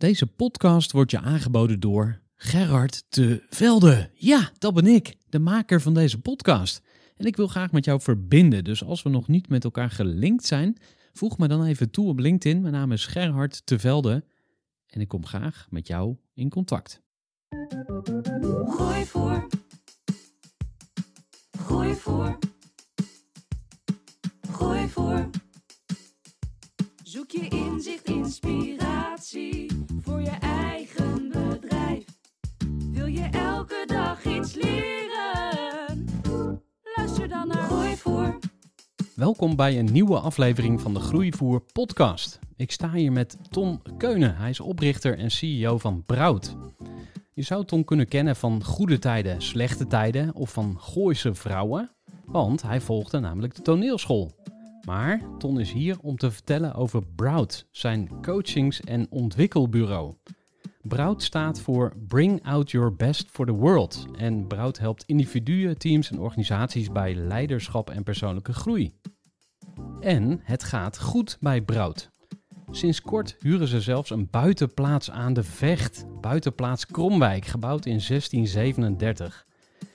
Deze podcast wordt je aangeboden door Gerard te Velde. Ja, dat ben ik, de maker van deze podcast. En ik wil graag met jou verbinden, dus als we nog niet met elkaar gelinkt zijn, voeg me dan even toe op LinkedIn. Mijn naam is Gerhard te Velde en ik kom graag met jou in contact. Gooi voor. Gooi voor. Gooi voor. Zoek je inzicht, inspiratie voor je eigen bedrijf. Wil je elke dag iets leren? Luister dan naar Gooi voor. Welkom bij een nieuwe aflevering van de Groeivoer podcast. Ik sta hier met Tom Keunen. Hij is oprichter en CEO van Brout. Je zou Tom kunnen kennen van goede tijden, slechte tijden of van Gooise vrouwen, want hij volgde namelijk de toneelschool. Maar Ton is hier om te vertellen over Brout, zijn coachings- en ontwikkelbureau. Brout staat voor Bring Out Your Best for the World. En Brout helpt individuen, teams en organisaties bij leiderschap en persoonlijke groei. En het gaat goed bij Brout. Sinds kort huren ze zelfs een buitenplaats aan de Vecht, buitenplaats Kromwijk, gebouwd in 1637.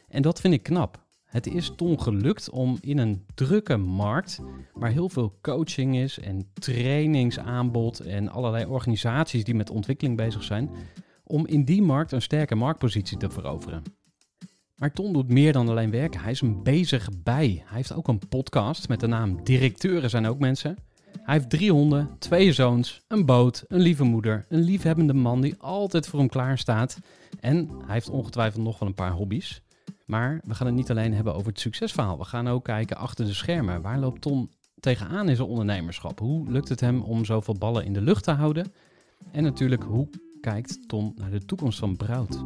En dat vind ik knap, het is Ton gelukt om in een drukke markt, waar heel veel coaching is en trainingsaanbod en allerlei organisaties die met ontwikkeling bezig zijn, om in die markt een sterke marktpositie te veroveren. Maar Ton doet meer dan alleen werken, hij is een bezig bij. Hij heeft ook een podcast met de naam Directeuren zijn ook mensen. Hij heeft drie honden, twee zoons, een boot, een lieve moeder, een liefhebbende man die altijd voor hem klaar staat. En hij heeft ongetwijfeld nog wel een paar hobby's. Maar we gaan het niet alleen hebben over het succesverhaal. We gaan ook kijken achter de schermen. Waar loopt Tom tegenaan in zijn ondernemerschap? Hoe lukt het hem om zoveel ballen in de lucht te houden? En natuurlijk, hoe kijkt Tom naar de toekomst van Brout?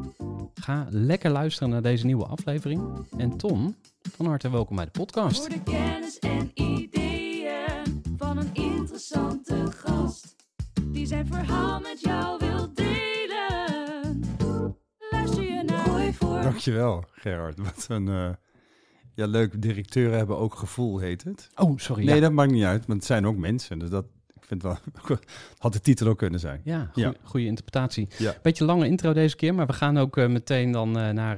Ga lekker luisteren naar deze nieuwe aflevering. En Tom, van harte welkom bij de podcast. Voor de kennis en ideeën van een interessante gast. Die zijn verhaal met jou wil delen. Luister je naar nou Dankjewel, Gerard. Wat een eh, ja, leuk. Directeuren hebben ook gevoel, heet het. Oh, sorry. Nee, dat maakt niet uit, want het zijn ook mensen. Dus dat ik vind wel, had de titel ook kunnen zijn. Ja, goede interpretatie. Beetje lange intro deze keer, maar we gaan ook eh, meteen dan eh, naar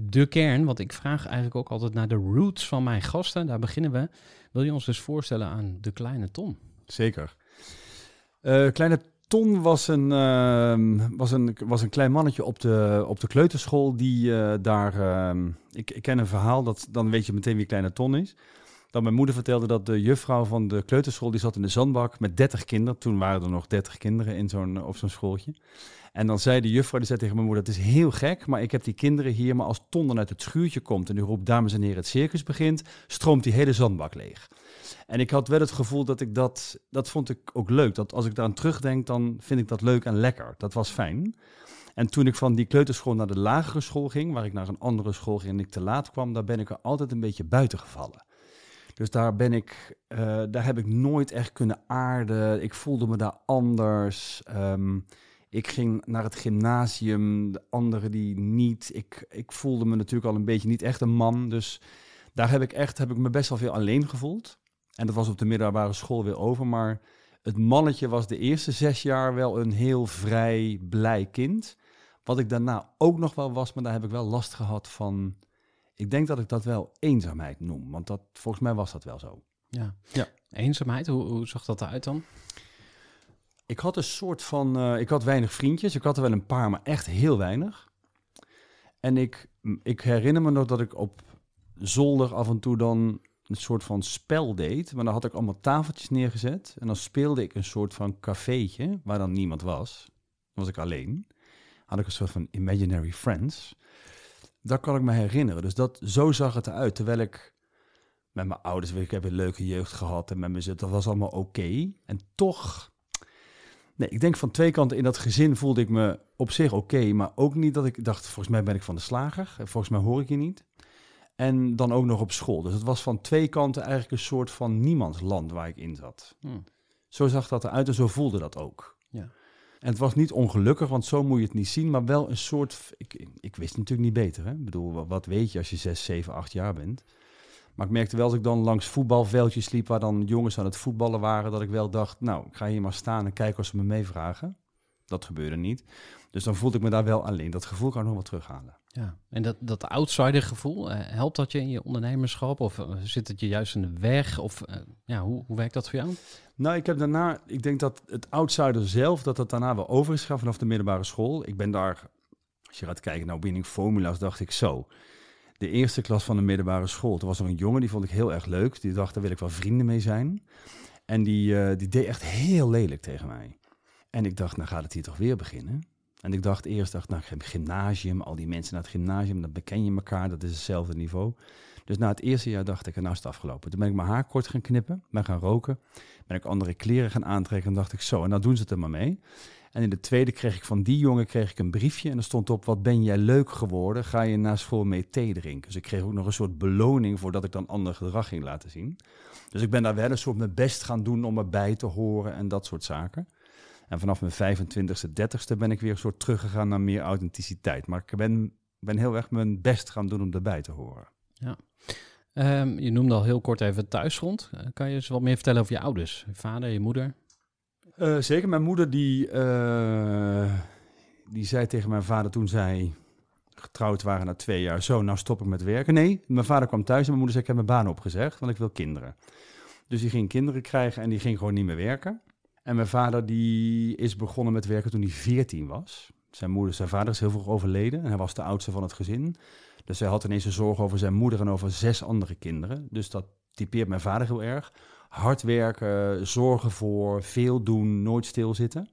de kern. Want ik vraag eigenlijk ook altijd naar de roots van mijn gasten. Daar beginnen we. Wil je ons dus voorstellen aan de kleine Tom? Zeker. Kleine Ton was een, ehm, was, een, was een klein mannetje op de, op de kleuterschool die eh, daar... Ehm, ik, ik, ken een verhaal, dat, dan weet je meteen wie kleine Ton is. Dat mijn moeder vertelde dat de juffrouw van de kleuterschool... die zat in de zandbak met 30 kinderen. Toen waren er nog 30 kinderen in zo'n, op zo'n schooltje. En dan zei de juffrouw, die zei tegen mijn moeder... het is heel gek, maar ik heb die kinderen hier... maar als Ton dan uit het schuurtje komt en u roept... dames en heren, het circus begint... stroomt die hele zandbak leeg. En ik had wel het gevoel dat ik dat, dat vond ik ook leuk. Dat als ik daaraan terugdenk, dan vind ik dat leuk en lekker. Dat was fijn. En toen ik van die kleuterschool naar de lagere school ging, waar ik naar een andere school ging en ik te laat kwam, daar ben ik er altijd een beetje buiten gevallen. Dus daar ben ik, eh, daar heb ik nooit echt kunnen aarden. Ik voelde me daar anders. Ehm, ik ging naar het gymnasium, de anderen die niet. Ik, ik voelde me natuurlijk al een beetje niet echt een man. Dus daar heb ik echt, heb ik me best wel veel alleen gevoeld. En dat was op de middelbare school weer over. Maar het mannetje was de eerste zes jaar wel een heel vrij, blij kind. Wat ik daarna ook nog wel was, maar daar heb ik wel last gehad van. Ik denk dat ik dat wel eenzaamheid noem, want dat, volgens mij was dat wel zo. Ja, ja. eenzaamheid, hoe, hoe zag dat eruit dan? Ik had een soort van. Eh, ik had weinig vriendjes. Ik had er wel een paar, maar echt heel weinig. En ik, ik herinner me nog dat ik op zolder af en toe dan een soort van spel deed. Maar dan had ik allemaal tafeltjes neergezet. En dan speelde ik een soort van cafeetje, waar dan niemand was. Dan was ik alleen. Had ik een soort van imaginary friends. Dat kan ik me herinneren. Dus dat, zo zag het eruit. Terwijl ik met mijn ouders, ik heb een leuke jeugd gehad. En met mijn zit, dat was allemaal oké. En toch... Nee, ik denk van twee kanten. In dat gezin voelde ik me op zich oké, maar ook niet dat ik dacht, volgens mij ben ik van de slager. Volgens mij hoor ik je niet. En dan ook nog op school. Dus het was van twee kanten eigenlijk een soort van niemandsland waar ik in zat. Hmm. Zo zag dat eruit en zo voelde dat ook. Ja. En het was niet ongelukkig, want zo moet je het niet zien, maar wel een soort. Ik, ik wist natuurlijk niet beter. Hè? Ik bedoel, wat weet je als je 6, 7, 8 jaar bent? Maar ik merkte wel dat ik dan langs voetbalveldjes liep waar dan jongens aan het voetballen waren, dat ik wel dacht, nou, ik ga hier maar staan en kijken of ze me meevragen. Dat gebeurde niet. Dus dan voelde ik me daar wel alleen. Dat gevoel kan ik nog wel terughalen. Ja, en dat, dat outsider gevoel, eh, helpt dat je in je ondernemerschap of eh, zit het je juist in de weg? Of eh, ja, hoe, hoe werkt dat voor jou? Nou, ik heb daarna, ik denk dat het outsider zelf, dat dat daarna wel over is gaan vanaf de middelbare school. Ik ben daar, als je gaat kijken naar binnen formula's, dacht ik zo. De eerste klas van de middelbare school, toen was er een jongen, die vond ik heel erg leuk. Die dacht, daar wil ik wel vrienden mee zijn. En die, die deed echt heel lelijk tegen mij. En ik dacht, nou gaat het hier toch weer beginnen? En ik dacht eerst, dacht, nou, gymnasium, al die mensen naar het gymnasium, dat beken je elkaar, dat is hetzelfde niveau. Dus na het eerste jaar dacht ik, nou is het afgelopen. Toen ben ik mijn haar kort gaan knippen, ben gaan roken, ben ik andere kleren gaan aantrekken en dacht ik, zo, en nou doen ze het er maar mee. En in de tweede kreeg ik van die jongen kreeg ik een briefje en er stond op, wat ben jij leuk geworden, ga je na school mee thee drinken. Dus ik kreeg ook nog een soort beloning voordat ik dan ander gedrag ging laten zien. Dus ik ben daar wel een soort mijn best gaan doen om erbij te horen en dat soort zaken. En vanaf mijn 25ste, 30 e ben ik weer een soort teruggegaan naar meer authenticiteit. Maar ik ben, ben heel erg mijn best gaan doen om erbij te horen. Ja. Ehm, je noemde al heel kort even thuisgrond. Eh, kan je eens wat meer vertellen over je ouders? Je vader, je moeder? Eh, zeker. Mijn moeder die, eh, die zei tegen mijn vader toen zij getrouwd waren na twee jaar... zo, nou stop ik met werken. Nee, mijn vader kwam thuis en mijn moeder zei... ik heb mijn baan opgezegd, want ik wil kinderen. Dus die ging kinderen krijgen en die ging gewoon niet meer werken. En mijn vader die is begonnen met werken toen hij 14 was. Zijn, moeder, zijn vader is heel vroeg overleden en hij was de oudste van het gezin. Dus hij had ineens een zorg over zijn moeder en over zes andere kinderen. Dus dat typeert mijn vader heel erg. Hard werken, zorgen voor, veel doen, nooit stilzitten.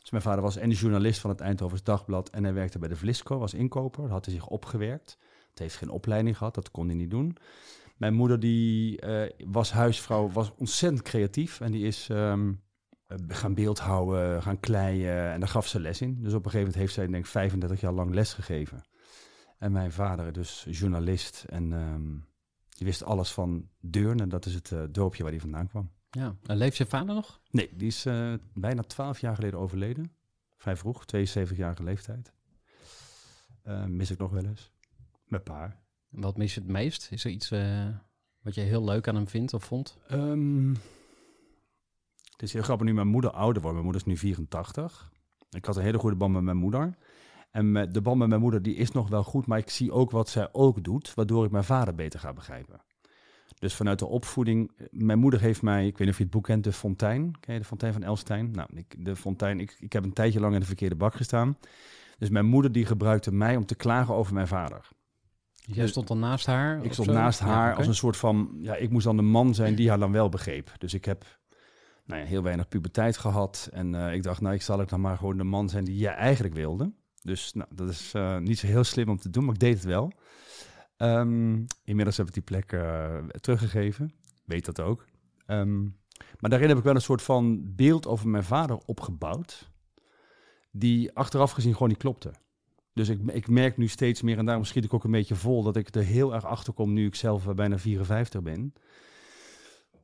Dus mijn vader was en journalist van het Eindhovens Dagblad en hij werkte bij de Vlisco, was inkoper. had hij zich opgewerkt. Het heeft geen opleiding gehad, dat kon hij niet doen. Mijn moeder die, eh, was huisvrouw, was ontzettend creatief en die is... Ehm, eh, gaan beeldhouden, gaan kleien. Eh, en daar gaf ze les in. Dus op een gegeven moment heeft zij denk ik 35 jaar lang les gegeven. En mijn vader dus journalist en um, die wist alles van Deurne. Dat is het uh, dorpje waar hij vandaan kwam. Ja, en leeft zijn vader nog? Nee, die is bijna 12 jaar geleden overleden. Vrij vroeg, 72-jarige leeftijd. Uh, mis ik nog wel eens. mijn paar. Wat mis je het meest? Is er iets wat je heel leuk aan hem vindt of vond? Ehm, het is heel grappig nu mijn moeder ouder wordt. Mijn moeder is nu 84. Ik had een hele goede band met mijn moeder. En de band met mijn moeder die is nog wel goed, maar ik zie ook wat zij ook doet, waardoor ik mijn vader beter ga begrijpen. Dus vanuit de opvoeding, mijn moeder heeft mij, ik weet niet of je het boek kent, De Fontein. Ken je De Fontein van Elstijn? Nou, ik, De Fontein, ik, ik heb een tijdje lang in de verkeerde bak gestaan. Dus mijn moeder die gebruikte mij om te klagen over mijn vader. Jij dus stond dan naast haar? Ik stond naast haar als een soort van, ja, ik moest dan de man zijn die haar dan wel begreep. Dus ik heb nou heel weinig puberteit gehad. En eh, ik dacht, nou, ik zal ook dan maar gewoon de man zijn die jij eigenlijk wilde. Dus nou, dat is eh, niet zo heel slim om te doen, maar ik deed het wel. Ehm, inmiddels heb ik die plek eh, teruggegeven. Weet dat ook. Ehm, maar daarin heb ik wel een soort van beeld over mijn vader opgebouwd. Die achteraf gezien gewoon niet klopte. Dus ik, ik merk nu steeds meer, en daarom schiet ik ook een beetje vol, dat ik er heel erg achter kom nu ik zelf bijna 54 ben.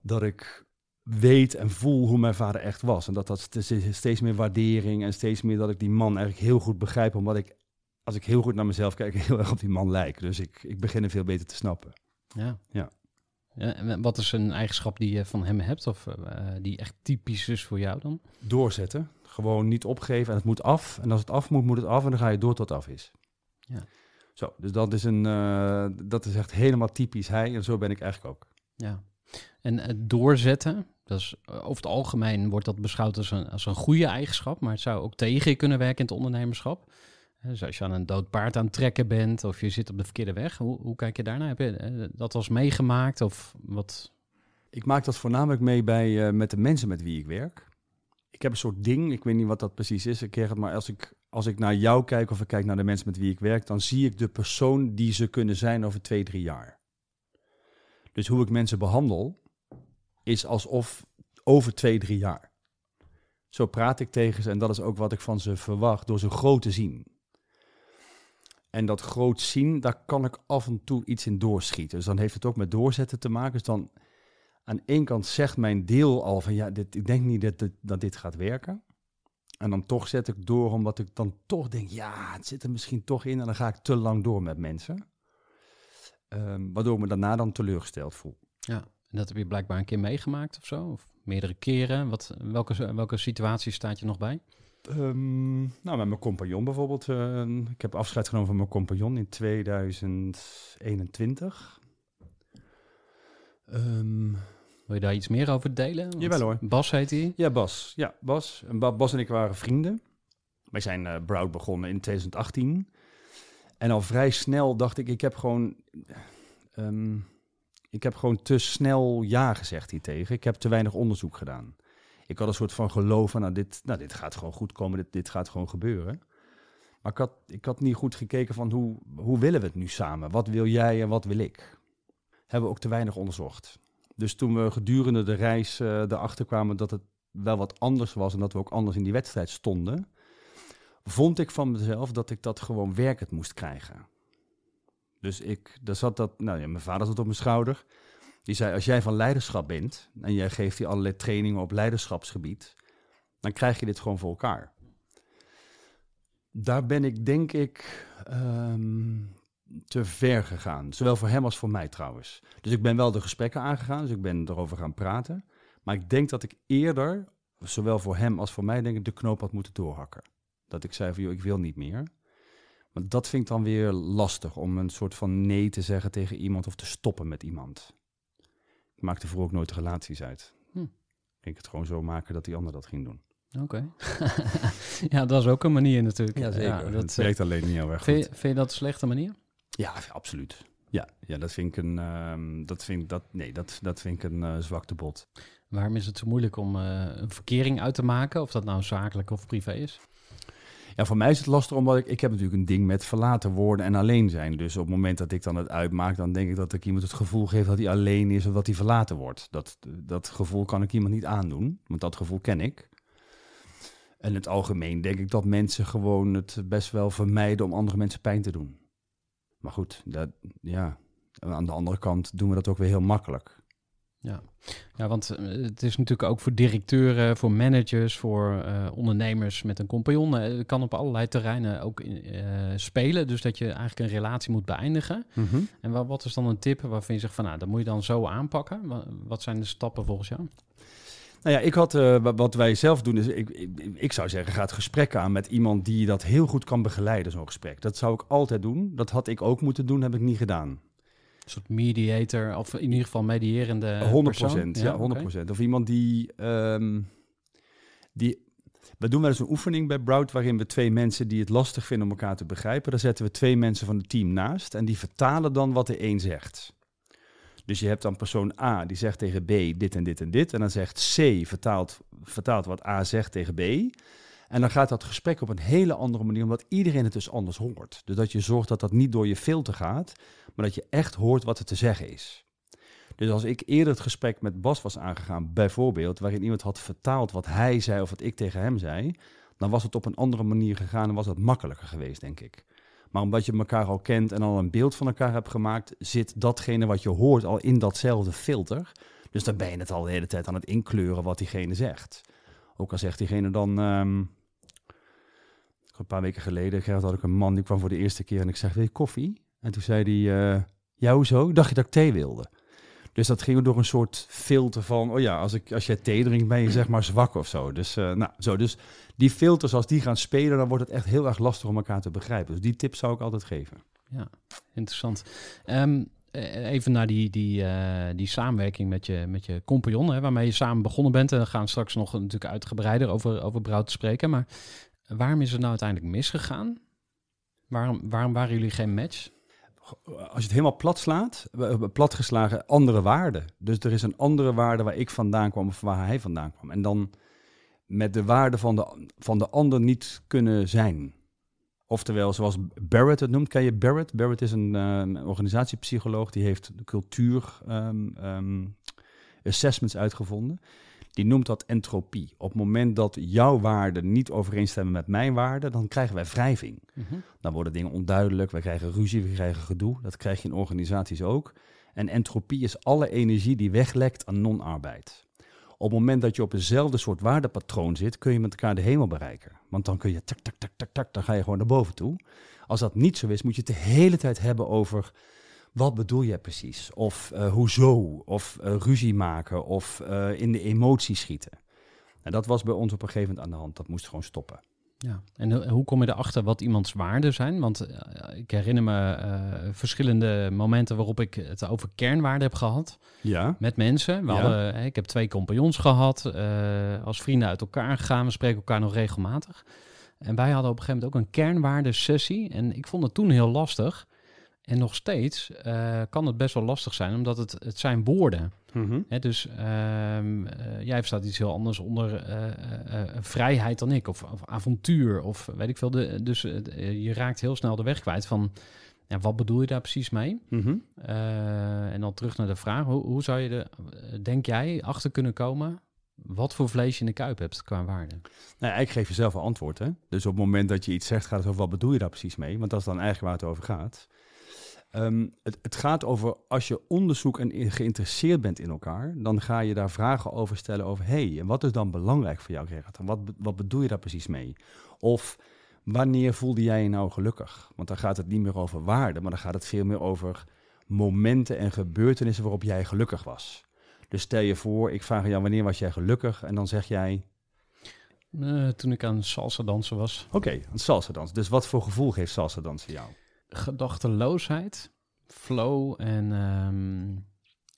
Dat ik weet en voel hoe mijn vader echt was. En dat dat steeds meer waardering en steeds meer dat ik die man eigenlijk heel goed begrijp. Omdat ik, als ik heel goed naar mezelf kijk, heel erg op die man lijk. Dus ik, ik begin hem veel beter te snappen. Ja. ja. ja en wat is een eigenschap die je van hem hebt of eh, die echt typisch is voor jou dan? Doorzetten. Gewoon niet opgeven en het moet af. En als het af moet, moet het af en dan ga je door tot het af is. Ja. Zo, dus dat is, een, eh, dat is echt helemaal typisch hij en zo ben ik eigenlijk ook. Ja. En eh, doorzetten, dat eh, over het algemeen wordt dat beschouwd als een, als een goede eigenschap, maar het zou ook tegen je kunnen werken in het ondernemerschap. Eh, dus als je aan een dood paard aan het trekken bent of je zit op de verkeerde weg, hoe, hoe kijk je daarnaar? Heb je eh, dat als meegemaakt of wat? Ik maak dat voornamelijk mee bij, met de mensen met wie ik werk. Ik heb een soort ding, ik weet niet wat dat precies is, ik het maar als ik, als ik naar jou kijk of ik kijk naar de mensen met wie ik werk, dan zie ik de persoon die ze kunnen zijn over twee, drie jaar. Dus hoe ik mensen behandel, is alsof over twee, drie jaar. Zo praat ik tegen ze en dat is ook wat ik van ze verwacht, door ze groot te zien. En dat groot zien, daar kan ik af en toe iets in doorschieten. Dus dan heeft het ook met doorzetten te maken. Dus dan aan één kant zegt mijn deel al van ja, dit, ik denk niet dat dit, dat dit gaat werken. En dan toch zet ik door, omdat ik dan toch denk, ja, het zit er misschien toch in. En dan ga ik te lang door met mensen. Ehm, waardoor ik me daarna dan teleurgesteld voel. Ja. En dat heb je blijkbaar een keer meegemaakt of zo? Of meerdere keren? Wat, welke, welke situatie staat je nog bij? Ehm, nou, met mijn compagnon bijvoorbeeld. Eh, ik heb afscheid genomen van mijn compagnon in 2021. Ehm, Wil je daar iets meer over delen? Jawel hoor. Bas heet hij? Ja, Bas. Ja, Bas. En Bas en ik waren vrienden. Wij zijn uh, begonnen in 2018. En al vrij snel dacht ik, ik heb gewoon... Ehm, ik heb gewoon te snel ja gezegd hiertegen. tegen. Ik heb te weinig onderzoek gedaan. Ik had een soort van geloof van, nou dit, nou, dit gaat gewoon goed komen, dit, dit gaat gewoon gebeuren. Maar ik had, ik had niet goed gekeken van hoe, hoe willen we het nu samen? Wat wil jij en wat wil ik? Hebben we ook te weinig onderzocht. Dus toen we gedurende de reis eh, erachter kwamen dat het wel wat anders was en dat we ook anders in die wedstrijd stonden, vond ik van mezelf dat ik dat gewoon werkend moest krijgen. Dus ik, daar zat dat, nou ja, mijn vader zat op mijn schouder. Die zei, als jij van leiderschap bent en jij geeft die allerlei trainingen op leiderschapsgebied, dan krijg je dit gewoon voor elkaar. Daar ben ik denk ik ehm, te ver gegaan. Zowel voor hem als voor mij trouwens. Dus ik ben wel de gesprekken aangegaan, dus ik ben erover gaan praten. Maar ik denk dat ik eerder, zowel voor hem als voor mij, denk ik, de knoop had moeten doorhakken. Dat ik zei van, joh, ik wil niet meer. Maar dat vind ik dan weer lastig om een soort van nee te zeggen tegen iemand of te stoppen met iemand. Ik maakte vroeger ook nooit relaties uit. Hm. Ik het gewoon zo maken dat die ander dat ging doen. Oké. ja, dat is ook een manier natuurlijk. Ja, zeker. dat eh, werkt alleen niet heel erg goed. Vind je, dat een slechte manier? Ja, absoluut. Ja, ja dat vind ik een, ehm, dat vind, dat, nee, dat, dat vind ik een eh, zwakte bot. Waarom is het zo moeilijk om eh, een verkering uit te maken, of dat nou zakelijk of privé is? Ja, voor mij is het lastig omdat ik, ik heb natuurlijk een ding met verlaten worden en alleen zijn. Dus op het moment dat ik dan het uitmaak, dan denk ik dat ik iemand het gevoel geef dat hij alleen is of dat hij verlaten wordt. Dat, dat gevoel kan ik iemand niet aandoen, want dat gevoel ken ik. En in het algemeen denk ik dat mensen gewoon het best wel vermijden om andere mensen pijn te doen. Maar goed, dat, ja. aan de andere kant doen we dat ook weer heel makkelijk. Ja. ja, want eh, het is natuurlijk ook voor directeuren, voor managers, voor eh, ondernemers met een compagnon. Eh, het kan op allerlei terreinen ook spelen. Dus dat je eigenlijk een relatie moet beëindigen. Mhm. En wat, wat, is dan een tip waarvan je zegt van nou, dat moet je dan zo aanpakken? Wat, zijn de stappen volgens jou? Nou ja, ik had, wat wij zelf doen, is ik, ik, ik, zou zeggen, ga het gesprek aan met iemand die dat heel goed kan begeleiden, zo'n gesprek. Dat zou ik altijd doen. Dat had ik ook moeten doen, heb ik niet gedaan. Een soort mediator, of in ieder geval medierende 100%, persoon. Ja, 100%. Okay. Of iemand die, ehm, die... We doen wel eens een oefening bij Brout waarin we twee mensen die het lastig vinden om elkaar te begrijpen, daar zetten we twee mensen van het team naast en die vertalen dan wat de een zegt. Dus je hebt dan persoon A die zegt tegen B dit en dit en dit. En dan zegt C vertaalt, vertaalt wat A zegt tegen B. En dan gaat dat gesprek op een hele andere manier, omdat iedereen het dus anders hoort. Dus dat je zorgt dat dat niet door je filter gaat, maar dat je echt hoort wat er te zeggen is. Dus als ik eerder het gesprek met Bas was aangegaan, bijvoorbeeld, waarin iemand had vertaald wat hij zei of wat ik tegen hem zei, dan was het op een andere manier gegaan en was dat makkelijker geweest, denk ik. Maar omdat je elkaar al kent en al een beeld van elkaar hebt gemaakt, zit datgene wat je hoort al in datzelfde filter. Dus dan ben je het al de hele tijd aan het inkleuren wat diegene zegt. Ook al zegt diegene dan, ehm, een paar weken geleden, Gerrit, had ik een man die kwam voor de eerste keer en ik zeg: Wil je koffie? En toen zei hij: uh, eh, zo, Dacht je dat ik thee wilde? Dus dat ging door een soort filter van: Oh ja, als, ik, als jij thee drinkt, ben je zeg maar zwak of zo. Dus, eh, nou, zo. dus die filters, als die gaan spelen, dan wordt het echt heel erg lastig om elkaar te begrijpen. Dus die tip zou ik altijd geven. Ja, interessant. Ehm, eh, even naar die, die, die samenwerking met je, met je compagnon, hè, waarmee je samen begonnen bent. En we gaan straks nog natuurlijk uitgebreider over, over Brouw te spreken. Maar waarom is het nou uiteindelijk misgegaan? Waarom, waarom waren jullie geen match? Als je het helemaal plat slaat, platgeslagen andere waarden. Dus er is een andere waarde waar ik vandaan kwam of waar hij vandaan kwam. En dan met de waarde van de, van de ander niet kunnen zijn. Oftewel, zoals Barrett het noemt, ken je Barrett? Barrett is een eh, organisatiepsycholoog die heeft cultuur ehm, ehm, assessments uitgevonden die noemt dat entropie. Op het moment dat jouw waarden niet overeenstemmen met mijn waarden, dan krijgen wij wrijving. Mhm. Dan worden dingen onduidelijk, we krijgen ruzie, we krijgen gedoe. Dat krijg je in organisaties ook. En entropie is alle energie die weglekt aan non-arbeid. Op het moment dat je op eenzelfde soort waardepatroon zit, kun je met elkaar de hemel bereiken. Want dan kun je tak, tak, tak, tak, tak, dan ga je gewoon naar boven toe. Als dat niet zo is, moet je het de hele tijd hebben over wat bedoel je precies? Of eh, hoezo? Of eh, ruzie maken? Of eh, in de emotie schieten? En nou, dat was bij ons op een gegeven moment aan de hand. Dat moest gewoon stoppen. Ja, en hoe kom je erachter wat iemands waarden zijn? Want ik herinner me verschillende momenten waarop ik het over kernwaarden heb gehad. Ja. Met mensen. We hadden, ik heb twee compagnons gehad. als vrienden uit elkaar gegaan. We spreken elkaar nog regelmatig. En wij hadden op een gegeven moment ook een kernwaardesessie. En ik vond het toen heel lastig en nog steeds eh, kan het best wel lastig zijn, omdat het, het zijn woorden. Mhm. dus ehm, eh, jij verstaat iets heel anders onder eh, vrijheid dan ik, of, avontuur, of weet ik veel. dus je raakt heel snel de weg kwijt van ja, wat bedoel je daar precies mee? Mhm. en dan terug naar de vraag: hoe, hoe zou je er, de, denk jij, achter kunnen komen wat voor vlees je in de kuip hebt qua waarde? Nou, ik geef jezelf een antwoord. Hè? Dus op het moment dat je iets zegt, gaat het over wat bedoel je daar precies mee? Want dat is dan eigenlijk waar het over gaat. Ehm, het, het, gaat over als je onderzoek en geïnteresseerd bent in elkaar, dan ga je daar vragen over stellen over, hey, en wat is dan belangrijk voor jou, Gerard? En wat, wat bedoel je daar precies mee? Of wanneer voelde jij je nou gelukkig? Want dan gaat het niet meer over waarde, maar dan gaat het veel meer over momenten en gebeurtenissen waarop jij gelukkig was. Dus stel je voor, ik vraag jou, wanneer was jij gelukkig? En dan zeg jij, eh, toen ik aan salsa dansen was. Oké, aan salsa dansen. Dus wat voor gevoel geeft salsa dansen jou? gedachteloosheid, flow en ehm,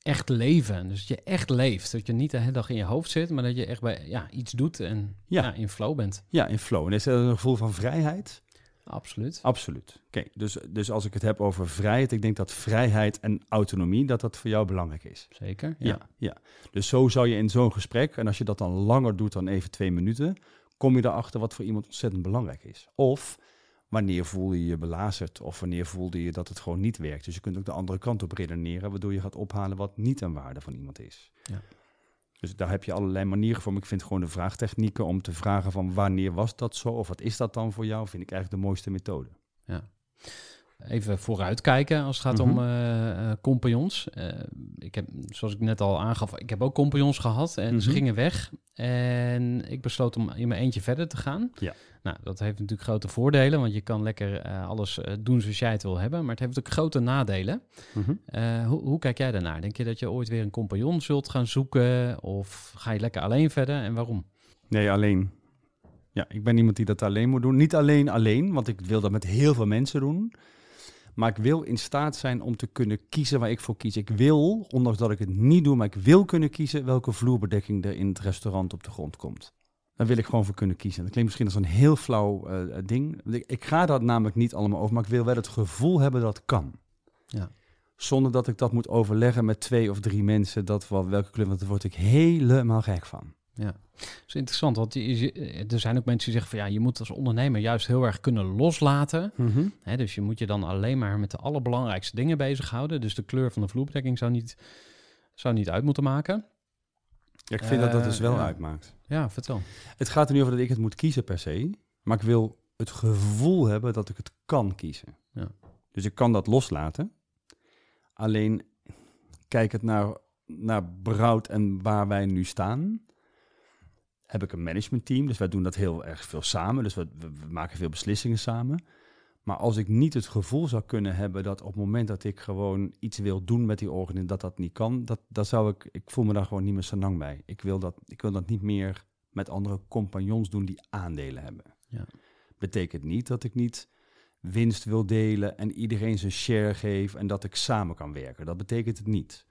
echt leven. Dus dat je echt leeft. Dat je niet de hele dag in je hoofd zit, maar dat je echt bij ja, iets doet en ja. in flow bent. Ja, in flow. En is dat een gevoel van vrijheid? Absoluut. Absoluut. Oké, dus, dus als ik het heb over vrijheid, ik denk dat vrijheid en autonomie, dat dat voor jou belangrijk is. Zeker, ja. ja, Dus zo zou je in zo'n gesprek, en als je dat dan langer doet dan even twee minuten, kom je erachter wat voor iemand ontzettend belangrijk is. Of Wanneer voelde je je belazerd of wanneer voelde je dat het gewoon niet werkt? Dus je kunt ook de andere kant op redeneren, waardoor je gaat ophalen wat niet aan waarde van iemand is. Ja. Dus daar heb je allerlei manieren voor. Maar ik vind gewoon de vraagtechnieken om te vragen van wanneer was dat zo of wat is dat dan voor jou, vind ik eigenlijk de mooiste methode. Ja even vooruitkijken als het gaat om mhm. eh, eh, compagnons. Eh, ik heb, zoals ik net al aangaf, ik heb ook compagnons gehad en ze mhm. gingen weg. En ik besloot om in mijn eentje verder te gaan. Ja. Nou, dat heeft natuurlijk grote voordelen, want je kan lekker alles doen zoals jij het wil hebben. Maar het heeft ook grote nadelen. Mhm. hoe, hoe, kijk jij daarnaar? Denk je dat je ooit weer een compagnon zult gaan zoeken? Of ga je lekker alleen verder en waarom? Nee, alleen. Ja, ik ben iemand die dat alleen moet doen. Niet alleen alleen, want ik wil dat met heel veel mensen doen. Maar ik wil in staat zijn om te kunnen kiezen waar ik voor kies. Ik wil, ondanks dat ik het niet doe, maar ik wil kunnen kiezen welke vloerbedekking er in het restaurant op de grond komt. Daar wil ik gewoon voor kunnen kiezen. Dat klinkt misschien als een heel flauw eh, eh, ding. Ik, ik, ga dat namelijk niet allemaal over, maar ik wil wel het gevoel hebben dat kan. Ja. Zonder dat ik dat moet overleggen met twee of drie mensen. Dat wel, welke kleur, want daar word ik helemaal gek van. Ja, dat is interessant, want er zijn ook mensen die zeggen van ja, je moet als ondernemer juist heel erg kunnen loslaten. Mhm. dus je moet je dan alleen maar met de allerbelangrijkste dingen bezighouden. Dus de kleur van de vloerbedekking zou niet, zou niet uit moeten maken. Ja, ik vind dat dat dus wel eh, uitmaakt. Ja, vertel. Het gaat er niet over dat ik het moet kiezen per se, maar ik wil het gevoel hebben dat ik het kan kiezen. Ja. Dus ik kan dat loslaten. Alleen kijk het naar, naar Brout en waar wij nu staan heb ik een managementteam. Dus wij doen dat heel erg veel samen. Dus we, maken veel beslissingen samen. Maar als ik niet het gevoel zou kunnen hebben dat op het moment dat ik gewoon iets wil doen met die organisatie, dat dat niet kan, dat, dat zou ik, ik voel me daar gewoon niet meer zo lang bij. Ik wil, dat, ik wil dat niet meer met andere compagnons doen die aandelen hebben. Ja. Betekent niet dat ik niet winst wil delen en iedereen zijn share geef en dat ik samen kan werken. Dat betekent het niet.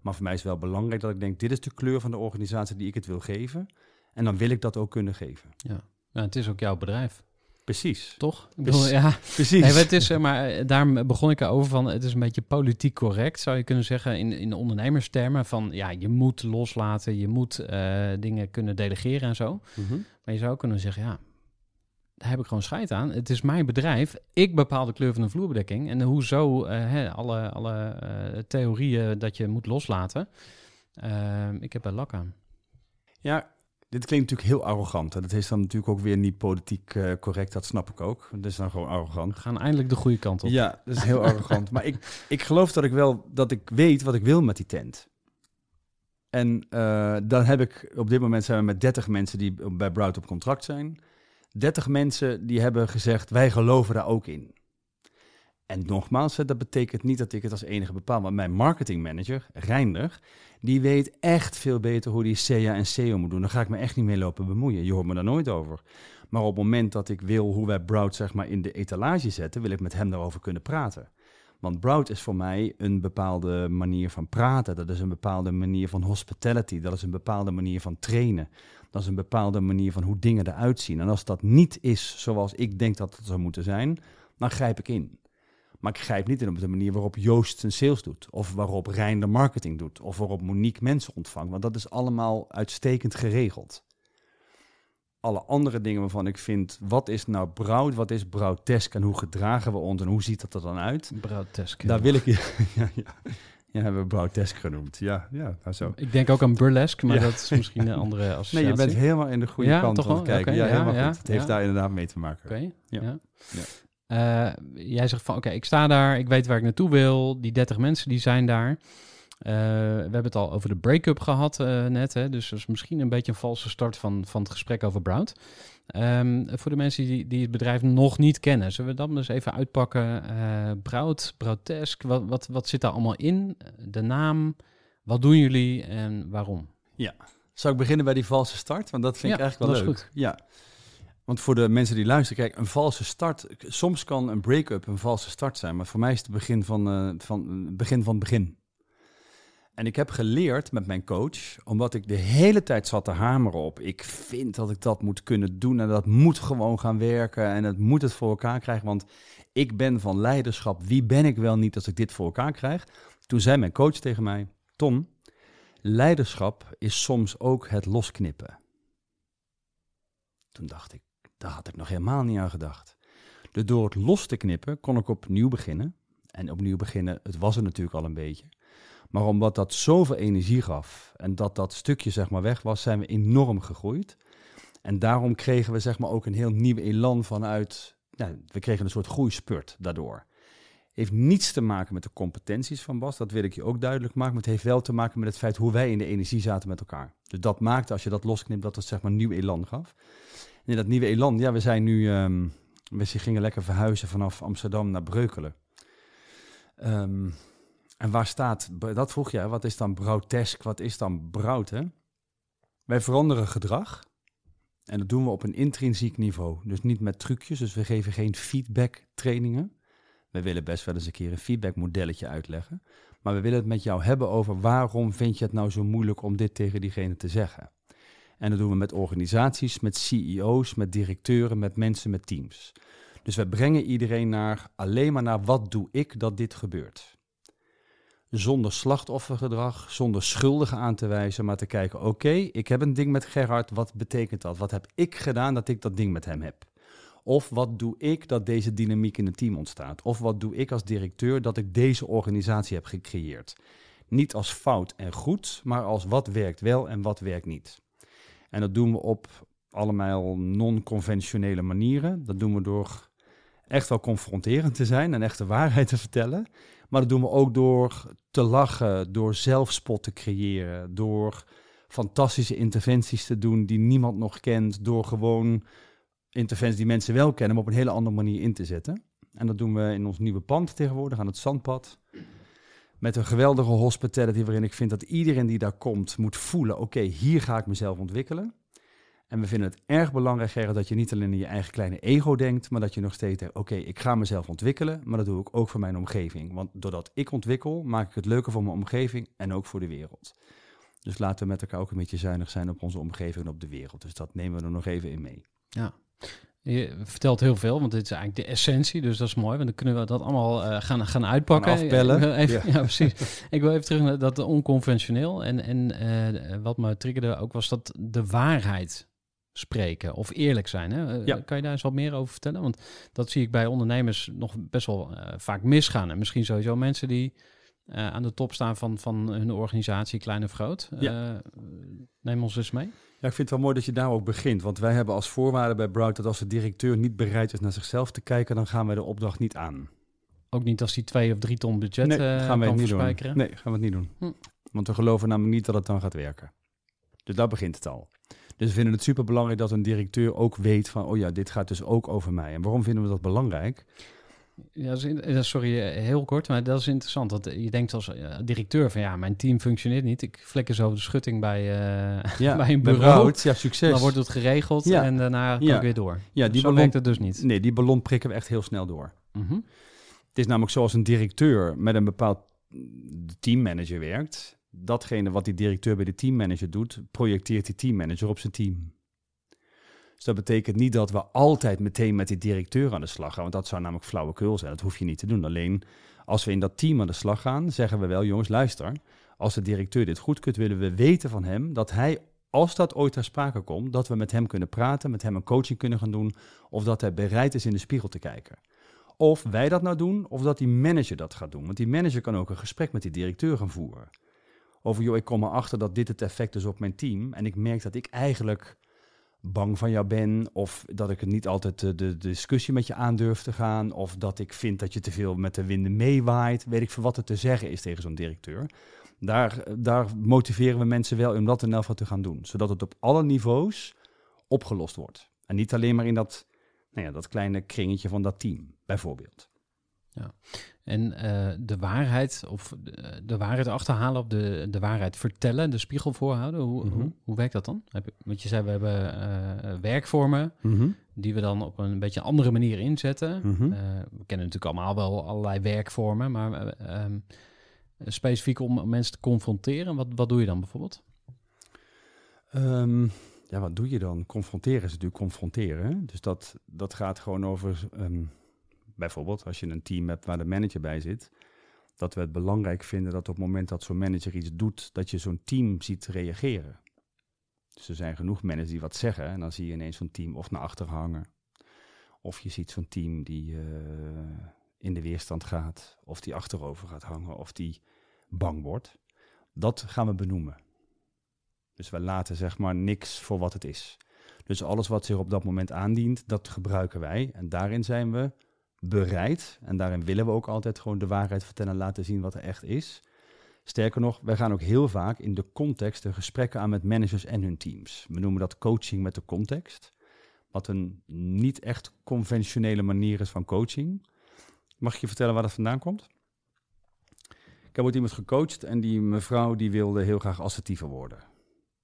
Maar voor mij is wel belangrijk dat ik denk, dit is de kleur van de organisatie die ik het wil geven. En dan wil ik dat ook kunnen geven. Ja, nou, het is ook jouw bedrijf. Precies. Toch? Ik bedoel, ja, precies. Nee, maar het is, eh, maar eh, daar begon ik over van. Het is een beetje politiek correct, zou je kunnen zeggen, in, in ondernemerstermen. Van ja, je moet loslaten, je moet eh, dingen kunnen delegeren en zo. Mhm. Maar je zou kunnen zeggen, ja, daar heb ik gewoon scheid aan. Het is mijn bedrijf. Ik bepaal de kleur van de vloerbedekking. En hoezo alle, alle theorieën dat je moet loslaten. ik heb er lak aan. Ja, dit klinkt natuurlijk heel arrogant. En dat is dan natuurlijk ook weer niet politiek eh, correct, dat snap ik ook. Dat is dan gewoon arrogant. We gaan eindelijk de goede kant op. Ja, dat is heel arrogant. Maar ik, ik geloof dat ik wel dat ik weet wat ik wil met die tent. En eh, dan heb ik, op dit moment zijn we met 30 mensen die bij Brout op contract zijn. 30 mensen die hebben gezegd, wij geloven daar ook in. En nogmaals, dat betekent niet dat ik het als enige bepaal. Maar mijn marketingmanager, Reinder, die weet echt veel beter hoe die CA en SEO moet doen. Daar ga ik me echt niet mee lopen bemoeien. Je hoort me daar nooit over. Maar op het moment dat ik wil hoe wij Brout zeg maar, in de etalage zetten, wil ik met hem daarover kunnen praten. Want Brout is voor mij een bepaalde manier van praten. Dat is een bepaalde manier van hospitality. Dat is een bepaalde manier van trainen. Dat is een bepaalde manier van hoe dingen eruit zien. En als dat niet is zoals ik denk dat het zou moeten zijn, dan grijp ik in. Maar ik grijp niet in op de manier waarop Joost zijn sales doet. Of waarop Rijn de marketing doet. Of waarop Monique mensen ontvangt. Want dat is allemaal uitstekend geregeld. Alle andere dingen waarvan ik vind, wat is nou brouwd? wat is broutesk en hoe gedragen we ons en hoe ziet dat er dan uit? Broutesk. Daar wil ik je. ja, ja. Ja, hebben we Broutesk genoemd. Ja, ja nou zo. Ik denk ook aan burlesque, maar dat is misschien een andere associatie. Nee, je bent helemaal in de goede kant toch aan het kijken. ja, helemaal goed. Het heeft daar inderdaad mee te maken. Oké, ja. Eh, jij zegt van oké, ik sta daar, ik weet waar ik naartoe wil. Die 30 mensen die zijn daar. Eh, we hebben het al over de break-up gehad eh, net. Hè? Dus dat is misschien een beetje een valse start van, van het gesprek over Brout. Ehm, voor de mensen die, die het bedrijf nog niet kennen, zullen we dat eens even uitpakken? Brout, Broutesk, wat, wat, wat zit daar allemaal in? De naam, wat doen jullie en waarom? Ja, zou ik beginnen bij die valse start? Want dat vind ik eigenlijk wel leuk. Goed. Ja, want voor de mensen die luisteren, kijk, een valse start. Soms kan een break-up een valse start zijn, maar voor mij is het begin van, eh, van, eh, begin van het begin. En ik heb geleerd met mijn coach, omdat ik de hele tijd zat te hameren op. Ik vind dat ik dat moet kunnen doen en dat moet gewoon gaan werken en het moet het voor elkaar krijgen. Want ik ben van leiderschap. Wie ben ik wel niet als ik dit voor elkaar krijg? Toen zei mijn coach tegen mij: Tom, leiderschap is soms ook het losknippen. Toen dacht ik: daar had ik nog helemaal niet aan gedacht. Dus door het los te knippen kon ik opnieuw beginnen. En opnieuw beginnen, het was er natuurlijk al een beetje. Maar omdat dat zoveel energie gaf en dat dat stukje zeg maar weg was, zijn we enorm gegroeid. En daarom kregen we zeg maar ook een heel nieuw elan vanuit, nou, we kregen een soort groeispurt daardoor. Heeft niets te maken met de competenties van Bas, dat wil ik je ook duidelijk maken. het heeft wel te maken met het feit hoe wij in de energie zaten met elkaar. Dus dat maakte, als je dat losknipt, dat het zeg maar nieuw elan gaf in dat nieuwe elan, ja, we zijn nu, um, we gingen lekker verhuizen vanaf Amsterdam naar Breukelen. Ehm, en waar staat, dat vroeg jij, wat is dan brouwtesk, wat is dan brout, hè? Wij veranderen gedrag en dat doen we op een intrinsiek niveau. Dus niet met trucjes, dus we geven geen feedback trainingen. We willen best wel eens een keer een feedback modelletje uitleggen. Maar we willen het met jou hebben over waarom vind je het nou zo moeilijk om dit tegen diegene te zeggen. En dat doen we met organisaties, met CEO's, met directeuren, met mensen, met teams. Dus we brengen iedereen naar alleen maar naar wat doe ik dat dit gebeurt. Zonder slachtoffergedrag, zonder schuldigen aan te wijzen, maar te kijken: oké, ik heb een ding met Gerhard, wat betekent dat? Wat heb ik gedaan dat ik dat ding met hem heb? Of wat doe ik dat deze dynamiek in het team ontstaat? Of wat doe ik als directeur dat ik deze organisatie heb gecreëerd? Niet als fout en goed, maar als wat werkt wel en wat werkt niet. En dat doen we op allemaal non-conventionele manieren. Dat doen we door echt wel confronterend te zijn en echt de waarheid te vertellen. Maar dat doen we ook door te lachen, door zelfspot te creëren, door fantastische interventies te doen die niemand nog kent, door gewoon interventies die mensen wel kennen, maar op een hele andere manier in te zetten. En dat doen we in ons nieuwe pand tegenwoordig aan het Zandpad. Met een geweldige hospitality waarin ik vind dat iedereen die daar komt moet voelen: oké, hier ga ik mezelf ontwikkelen. En we vinden het erg belangrijk, Gerrit, dat je niet alleen in je eigen kleine ego denkt, maar dat je nog steeds denkt: oké, ik ga mezelf ontwikkelen, maar dat doe ik ook voor mijn omgeving. Want doordat ik ontwikkel, maak ik het leuker voor mijn omgeving en ook voor de wereld. Dus laten we met elkaar ook een beetje zuinig zijn op onze omgeving en op de wereld. Dus dat nemen we er nog even in mee. Ja. Je vertelt heel veel, want dit is eigenlijk de essentie. Dus dat is mooi, want dan kunnen we dat allemaal eh, gaan, gaan uitpakken. afbellen. ja. precies. ik wil even terug naar dat onconventioneel. En, en eh, wat me triggerde ook was dat de waarheid spreken of eerlijk zijn. Hè? Eh, kan je daar eens wat meer over vertellen? Want dat zie ik bij ondernemers nog best wel vaak misgaan. En misschien sowieso mensen die eh, aan de top staan van, van hun organisatie, klein of groot. Ja. Eh, neem ons eens mee. Ja, ik vind het wel mooi dat je daar ook begint. Want wij hebben als voorwaarde bij Brout dat als de directeur niet bereid is naar zichzelf te kijken, dan gaan wij de opdracht niet aan. Ook niet als die twee of drie ton budget nee, eh, gaan niet doen. Nee, gaan we het niet doen. Hm. Want we geloven namelijk niet dat het dan gaat werken. Dus daar begint het al. Dus we vinden het superbelangrijk dat een directeur ook weet van, oh ja, dit gaat dus ook over mij. En waarom vinden we dat belangrijk? Ja, eh, sorry, eh, heel kort, maar dat is interessant. Dat eh, je denkt als directeur van ja, mijn team functioneert niet. Ik flikker zo de schutting bij, bij een bureau. ja, succes. Dan wordt het geregeld en daarna kan ik weer door. Ja, die zo werkt het dus niet. Nee, die ballon prikken we echt heel snel door. Mhm. Het is namelijk zoals een directeur met een bepaald teammanager werkt. Datgene wat die directeur bij de teammanager doet, projecteert die teammanager op zijn team. Dus dat betekent niet dat we altijd meteen met die directeur aan de slag gaan. Want dat zou namelijk flauwekul zijn. Dat hoef je niet te doen. Alleen als we in dat team aan de slag gaan, zeggen we wel, jongens, luister. Als de directeur dit goed kunt, willen we weten van hem dat hij, als dat ooit ter sprake komt, dat we met hem kunnen praten, met hem een coaching kunnen gaan doen. Of dat hij bereid is in de spiegel te kijken. Of wij dat nou doen, of dat die manager dat gaat doen. Want die manager kan ook een gesprek met die directeur gaan voeren over, joh, ik kom erachter dat dit het effect is op mijn team. En ik merk dat ik eigenlijk bang van jou ben. Of dat ik het niet altijd de, discussie met je aandurf te gaan. Of dat ik vind dat je te veel met de winden meewaait. Weet ik veel wat er te zeggen is tegen zo'n directeur. Daar, daar motiveren we mensen wel om dat in elk te gaan doen. Zodat het op alle niveaus opgelost wordt. En niet alleen maar in dat, nou ja, dat kleine kringetje van dat team, bijvoorbeeld. Ja. En eh, de waarheid, of eh, de, waarheid achterhalen of de, de waarheid vertellen, de spiegel voorhouden, hoe, mhm. hoe, werkt dat dan? Heb, want je zei, we hebben eh, werkvormen mhm. die we dan op een beetje andere manier inzetten. Mhm. we kennen natuurlijk allemaal wel allerlei werkvormen, maar ehm, specifiek om mensen te confronteren, wat, wat doe je dan bijvoorbeeld? Ehm, ja, wat doe je dan? Confronteren is natuurlijk confronteren. Dus dat, dat gaat gewoon over... Ehm, bijvoorbeeld als je een team hebt waar de manager bij zit, dat we het belangrijk vinden dat op het moment dat zo'n manager iets doet, dat je zo'n team ziet reageren. Dus er zijn genoeg managers die wat zeggen en dan zie je ineens zo'n team of naar achter hangen. Of je ziet zo'n team die eh, in de weerstand gaat, of die achterover gaat hangen, of die bang wordt. Dat gaan we benoemen. Dus we laten zeg maar niks voor wat het is. Dus alles wat zich op dat moment aandient, dat gebruiken wij. En daarin zijn we bereid, en daarin willen we ook altijd gewoon de waarheid vertellen en laten zien wat er echt is. Sterker nog, wij gaan ook heel vaak in de context de gesprekken aan met managers en hun teams. We noemen dat coaching met de context. Wat een niet echt conventionele manier is van coaching. Mag ik je vertellen waar dat vandaan komt? Ik heb ooit iemand gecoacht en die mevrouw die wilde heel graag assertiever worden. Maar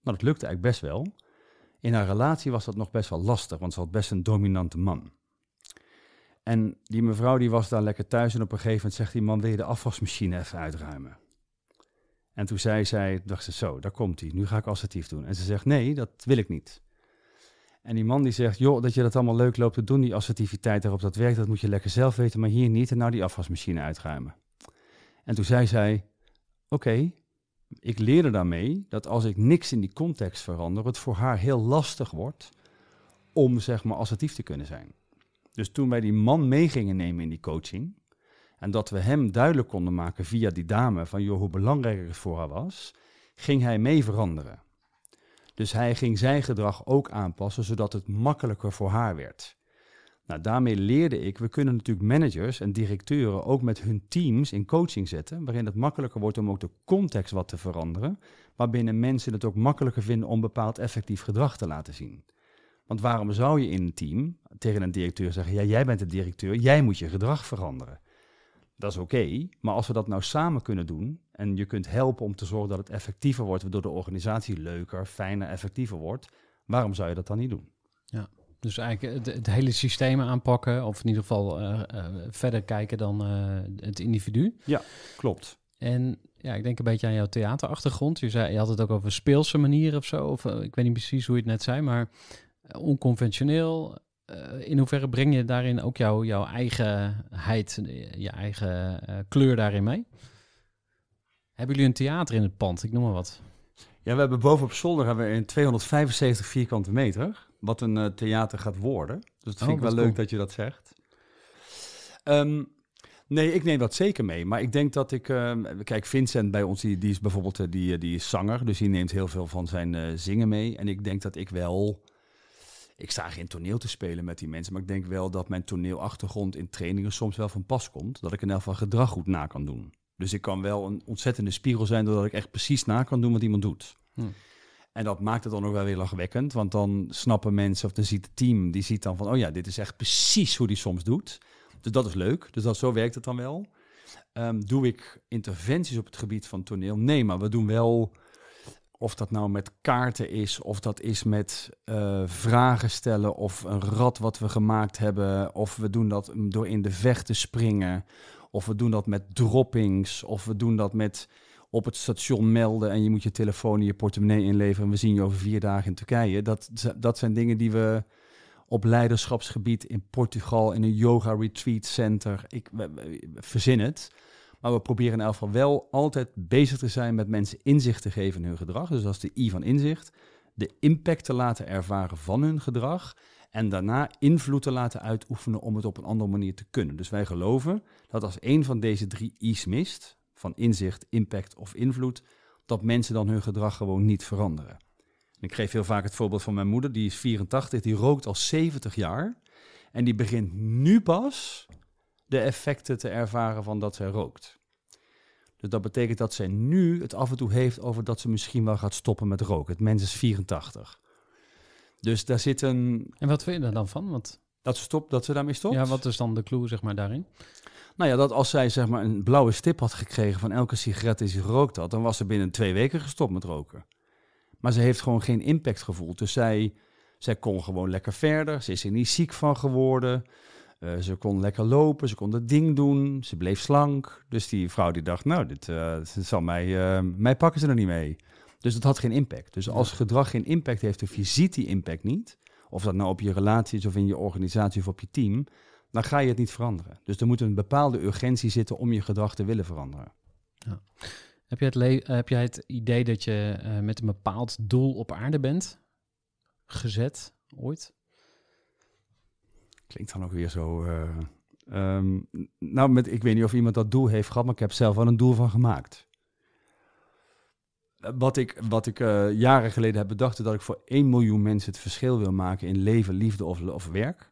nou, dat lukte eigenlijk best wel. In haar relatie was dat nog best wel lastig, want ze had best een dominante man. En die mevrouw die was daar lekker thuis en op een gegeven moment zegt die man, wil je de afwasmachine even uitruimen? En toen zei zij, dacht ze, zo, daar komt hij, nu ga ik assertief doen. En ze zegt, nee, dat wil ik niet. En die man die zegt, joh, dat je dat allemaal leuk loopt te doen, die assertiviteit daarop, dat werkt, dat moet je lekker zelf weten, maar hier niet, en nou die afwasmachine uitruimen. En toen zei zij, oké, okay, ik leerde daarmee dat als ik niks in die context verander, het voor haar heel lastig wordt om, zeg maar, assertief te kunnen zijn. Dus toen wij die man mee gingen nemen in die coaching, en dat we hem duidelijk konden maken via die dame van joh, hoe belangrijk het voor haar was, ging hij mee veranderen. Dus hij ging zijn gedrag ook aanpassen, zodat het makkelijker voor haar werd. Nou, daarmee leerde ik, we kunnen natuurlijk managers en directeuren ook met hun teams in coaching zetten, waarin het makkelijker wordt om ook de context wat te veranderen, waarbinnen mensen het ook makkelijker vinden om bepaald effectief gedrag te laten zien. Want waarom zou je in een team tegen een directeur zeggen: ja, jij bent de directeur, jij moet je gedrag veranderen? Dat is oké, maar als we dat nou samen kunnen doen en je kunt helpen om te zorgen dat het effectiever wordt, waardoor de organisatie leuker, fijner, effectiever wordt, waarom zou je dat dan niet doen? Ja, dus eigenlijk het, hele systeem aanpakken, of in ieder geval eh, eh, verder kijken dan eh, het individu. Ja, klopt. En ja, ik denk een beetje aan jouw theaterachtergrond. Je, zei, je had het ook over speelse manieren of zo. Of, ik weet niet precies hoe je het net zei, maar eh, onconventioneel. Eh, in hoeverre breng je daarin ook jouw eigenheid, eh, je eigen kleur daarin mee? Hebben jullie een theater in het pand? Ik noem maar wat. Ja, we hebben boven op zolder hebben we een 275 vierkante meter. Wat een theater gaat worden. Dus dat vind oh, ik wel leuk dat je dat zegt. Ehm, nee, ik neem dat zeker mee. Maar ik denk dat ik. Ehm, kijk, Vincent bij ons, die, die is bijvoorbeeld die, die is zanger. Dus die neemt heel veel van zijn zingen mee. En ik denk dat ik wel ik sta geen toneel te spelen met die mensen. Maar ik denk wel dat mijn toneelachtergrond in trainingen soms wel van pas komt. Dat ik in elk geval gedrag goed na kan doen. Dus ik kan wel een ontzettende spiegel zijn doordat ik echt precies na kan doen wat iemand doet. Hm. En dat maakt het dan ook wel weer lachwekkend. Want dan snappen mensen of dan ziet het team, die ziet dan van, oh ja, dit is echt precies hoe die soms doet. Dus dat is leuk. Dus dat, zo werkt het dan wel. Ehm, doe ik interventies op het gebied van toneel? Nee, maar we doen wel of dat nou met kaarten is, of dat is met eh, vragen stellen, of een rad wat we gemaakt hebben, of we doen dat door in de vecht te springen, of we doen dat met droppings, of we doen dat met op het station melden en je moet je telefoon en je portemonnee inleveren en we zien je over vier dagen in Turkije. Dat, dat zijn dingen die we op leiderschapsgebied in Portugal in een yoga retreat center, ik verzin het maar we proberen in elk geval wel altijd bezig te zijn met mensen inzicht te geven in hun gedrag. Dus dat is de I van inzicht. De impact te laten ervaren van hun gedrag. En daarna invloed te laten uitoefenen om het op een andere manier te kunnen. Dus wij geloven dat als één van deze drie I's mist, van inzicht, impact of invloed, dat mensen dan hun gedrag gewoon niet veranderen. En ik geef heel vaak het voorbeeld van mijn moeder, die is 84, die rookt al 70 jaar. En die begint nu pas de effecten te ervaren van dat zij rookt. Dus dat betekent dat zij nu het af en toe heeft over dat ze misschien wel gaat stoppen met roken. Het mens is 84. Dus daar zit een. En wat vind je er dan van? Want... Dat, ze stopt, dat ze daarmee stopt? Ja, wat is dan de clue zeg maar, daarin? Nou ja, dat als zij zeg maar, een blauwe stip had gekregen van elke sigaret die ze gerookt had, dan was ze binnen twee weken gestopt met roken. Maar ze heeft gewoon geen impact gevoeld. Dus zij, zij kon gewoon lekker verder. Ze is er niet ziek van geworden. Eh, ze kon lekker lopen, ze kon dat ding doen, ze bleef slank. Dus die vrouw die dacht, nou, dit, eh, zal mij, eh, mij pakken ze er niet mee. Dus dat had geen impact. Dus als gedrag geen impact heeft of je ziet die impact niet, of dat nou op je relatie is of in je organisatie of op je team, dan ga je het niet veranderen. Dus er moet een bepaalde urgentie zitten om je gedrag te willen veranderen. Ja. Heb, jij het heb jij het idee dat je met een bepaald doel op aarde bent gezet ooit? Klinkt dan ook weer zo. Eh, ehm, nou, met, ik weet niet of iemand dat doel heeft gehad, maar ik heb zelf wel een doel van gemaakt. Eh, wat ik, wat ik eh, jaren geleden heb bedacht, is dat ik voor 1 miljoen mensen het verschil wil maken in leven, liefde of, of werk.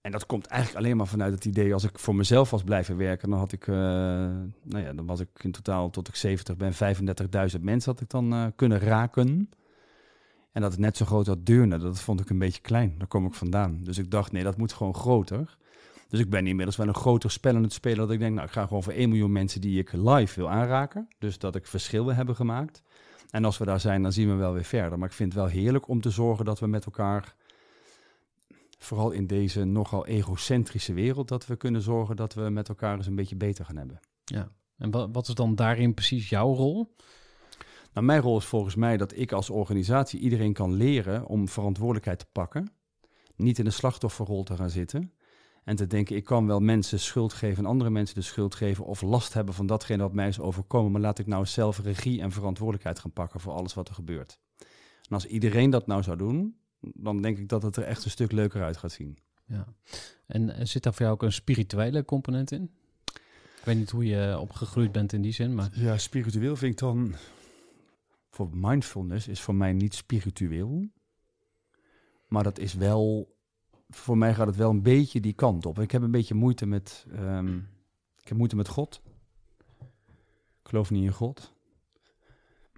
En dat komt eigenlijk alleen maar vanuit het idee, als ik voor mezelf was blijven werken, dan had ik, nou ja, dan was ik in totaal tot ik 70 ben, 35.000 mensen had ik dan kunnen raken. En dat het net zo groot had Deurne, dat vond ik een beetje klein. Daar kom ik vandaan. Dus ik dacht, nee, dat moet gewoon groter. Dus ik ben inmiddels wel een groter spel aan het spelen. Dat ik denk, nou, ik ga gewoon voor 1 miljoen mensen die ik live wil aanraken. Dus dat ik verschil wil hebben gemaakt. En als we daar zijn, dan zien we wel weer verder. Maar ik vind het wel heerlijk om te zorgen dat we met elkaar, vooral in deze nogal egocentrische wereld, dat we kunnen zorgen dat we met elkaar eens een beetje beter gaan hebben. Ja, en wat is dan daarin precies jouw rol? Nou, mijn rol is volgens mij dat ik als organisatie iedereen kan leren om verantwoordelijkheid te pakken. Niet in de slachtofferrol te gaan zitten. En te denken, ik kan wel mensen schuld geven en andere mensen de schuld geven of last hebben van datgene wat mij is overkomen. Maar laat ik nou zelf regie en verantwoordelijkheid gaan pakken voor alles wat er gebeurt. En als iedereen dat nou zou doen, dan denk ik dat het er echt een stuk leuker uit gaat zien. Ja. En zit daar voor jou ook een spirituele component in? Ik weet niet hoe je opgegroeid bent in die zin, maar... Ja, spiritueel vind ik dan voor mindfulness is voor mij niet spiritueel. Maar dat is wel, voor mij gaat het wel een beetje die kant op. Ik heb een beetje moeite met, ehm, ik heb moeite met God. Ik geloof niet in God.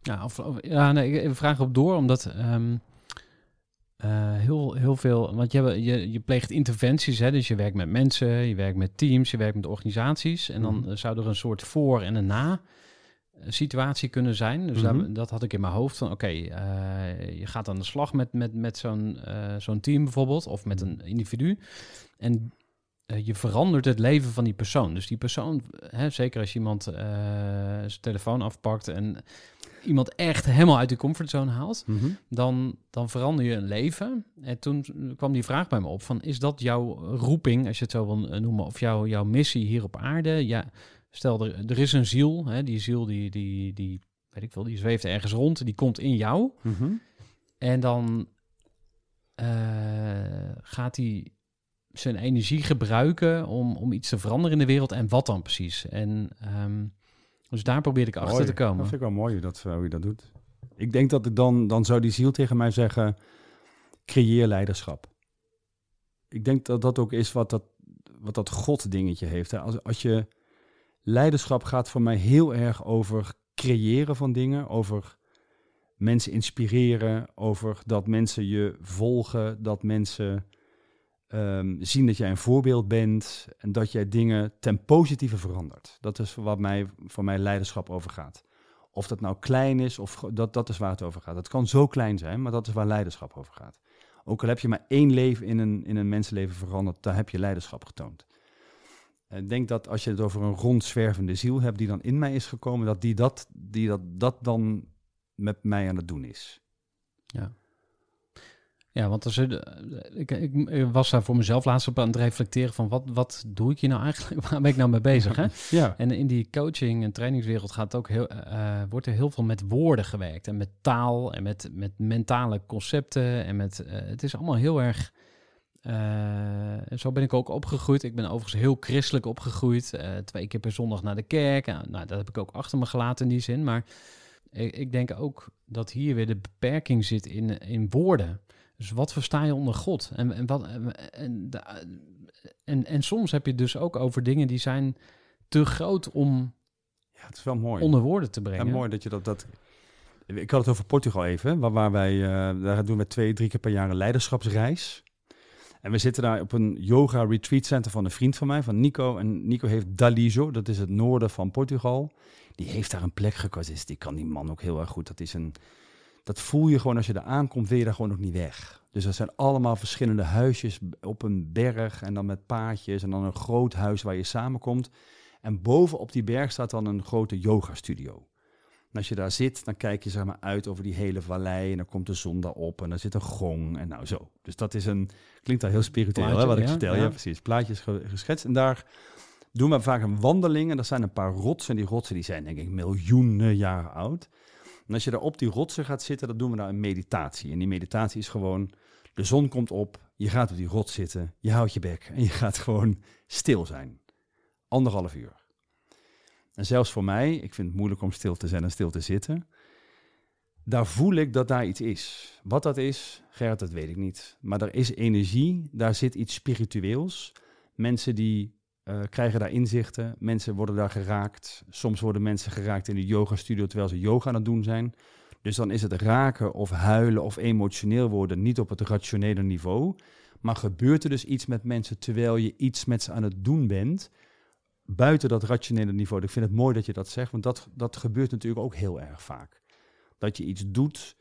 Ja, of, ja nee, ik vraag op door, omdat ehm, eh, heel, heel veel, want je, hebt, je, je pleegt interventies, hè, dus je werkt met mensen, je werkt met teams, je werkt met organisaties. En dan mhm. zou er een soort voor en een na situatie kunnen zijn. Dus mhm. dat had ik in mijn hoofd van, oké, eh, je gaat aan de slag met, met, met zo'n eh, zo'n team bijvoorbeeld, of met mhm. een individu. En eh, je verandert het leven van die persoon. Dus die persoon, hè, zeker als iemand zijn telefoon afpakt en iemand echt helemaal uit die comfortzone haalt, mhm. dan, dan verander je een leven. En toen kwam die vraag bij me op van, is dat jouw roeping, als je het zo wil noemen, of jouw jouw missie hier op aarde? Ja Stel, er, er is een ziel. Hè, die ziel die, die, die, weet ik veel, die zweeft ergens rond. Die komt in jou. Mhm. En dan eh, gaat hij zijn energie gebruiken om, om iets te veranderen in de wereld. En wat dan precies? En ehm, dus daar probeer ik achter te komen. Dat vind ik wel mooi dat, eh, hoe je dat doet. Ik denk dat ik dan, dan zou die ziel tegen mij zeggen: creëer leiderschap. Ik denk dat dat ook is wat dat, wat dat God-dingetje heeft. Hè? Als, als je leiderschap gaat voor mij heel erg over creëren van dingen, over mensen inspireren, over dat mensen je volgen, dat mensen ehm, zien dat jij een voorbeeld bent en dat jij dingen ten positieve verandert. Dat is wat mij, voor mij leiderschap over gaat. Of dat nou klein is, of dat, dat is waar het over gaat. Het kan zo klein zijn, maar dat is waar leiderschap over gaat. Ook al heb je maar één leven in een, in een mensenleven veranderd, daar heb je leiderschap getoond. Eh, ik denk dat als je het over een rondzwervende ziel hebt die dan in mij is gekomen, dat die dat, die dat, dat dan met mij aan het doen is. Ja. Ja, want als, eh, ik, ik, was daar voor mezelf laatst op aan het reflecteren van wat, wat doe ik hier nou eigenlijk? Waar ben ik nou mee bezig? Hè? Ja. En in die coaching- en trainingswereld gaat ook heel, eh, wordt er heel veel met woorden gewerkt. En met taal en met, met mentale concepten. En met, het is allemaal heel erg eh, en zo ben ik ook opgegroeid. Ik ben overigens heel christelijk opgegroeid. Eh, twee keer per zondag naar de kerk. Nou, nou, dat heb ik ook achter me gelaten in die zin. Maar ik, ik denk ook dat hier weer de beperking zit in, in woorden. Dus wat versta je onder God? En, en, wat, en, en, en, soms heb je dus ook over dingen die zijn te groot om ja, het is wel mooi. onder woorden te brengen. Ja, mooi dat je dat, dat... Ik had het over Portugal even, waar, waar wij... Eh, daar doen we twee, drie keer per jaar een leiderschapsreis. En we zitten daar op een yoga retreat center van een vriend van mij, van Nico. En Nico heeft Dalizo dat is het noorden van Portugal. Die heeft daar een plek gekozen. Dus die kan die man ook heel erg goed. Dat, is een, dat voel je gewoon als je daar aankomt, wil je daar gewoon nog niet weg. Dus dat zijn allemaal verschillende huisjes op een berg en dan met paadjes en dan een groot huis waar je samenkomt. En boven op die berg staat dan een grote yoga studio als je daar zit, dan kijk je zeg maar, uit over die hele vallei. En dan komt de zon daar op en dan zit een gong en nou zo. Dus dat is een, klinkt daar heel spiritueel hè, wat ik vertel. Ja. ja. precies. Plaatjes geschetst. En daar doen we vaak een wandeling. En er zijn een paar rotsen. En die rotsen die zijn denk ik miljoenen jaren oud. En als je daar op die rotsen gaat zitten, dan doen we daar een meditatie. En die meditatie is gewoon, de zon komt op, je gaat op die rots zitten, je houdt je bek en je gaat gewoon stil zijn. Anderhalf uur. En zelfs voor mij, ik vind het moeilijk om stil te zijn en stil te zitten. Daar voel ik dat daar iets is. Wat dat is, Gerrit, dat weet ik niet. Maar er is energie, daar zit iets spiritueels. Mensen die eh, krijgen daar inzichten, mensen worden daar geraakt. Soms worden mensen geraakt in de yogastudio terwijl ze yoga aan het doen zijn. Dus dan is het raken of huilen of emotioneel worden niet op het rationele niveau. Maar gebeurt er dus iets met mensen terwijl je iets met ze aan het doen bent, buiten dat rationele niveau. Ik vind het mooi dat je dat zegt, want dat, dat gebeurt natuurlijk ook heel erg vaak. Dat je iets doet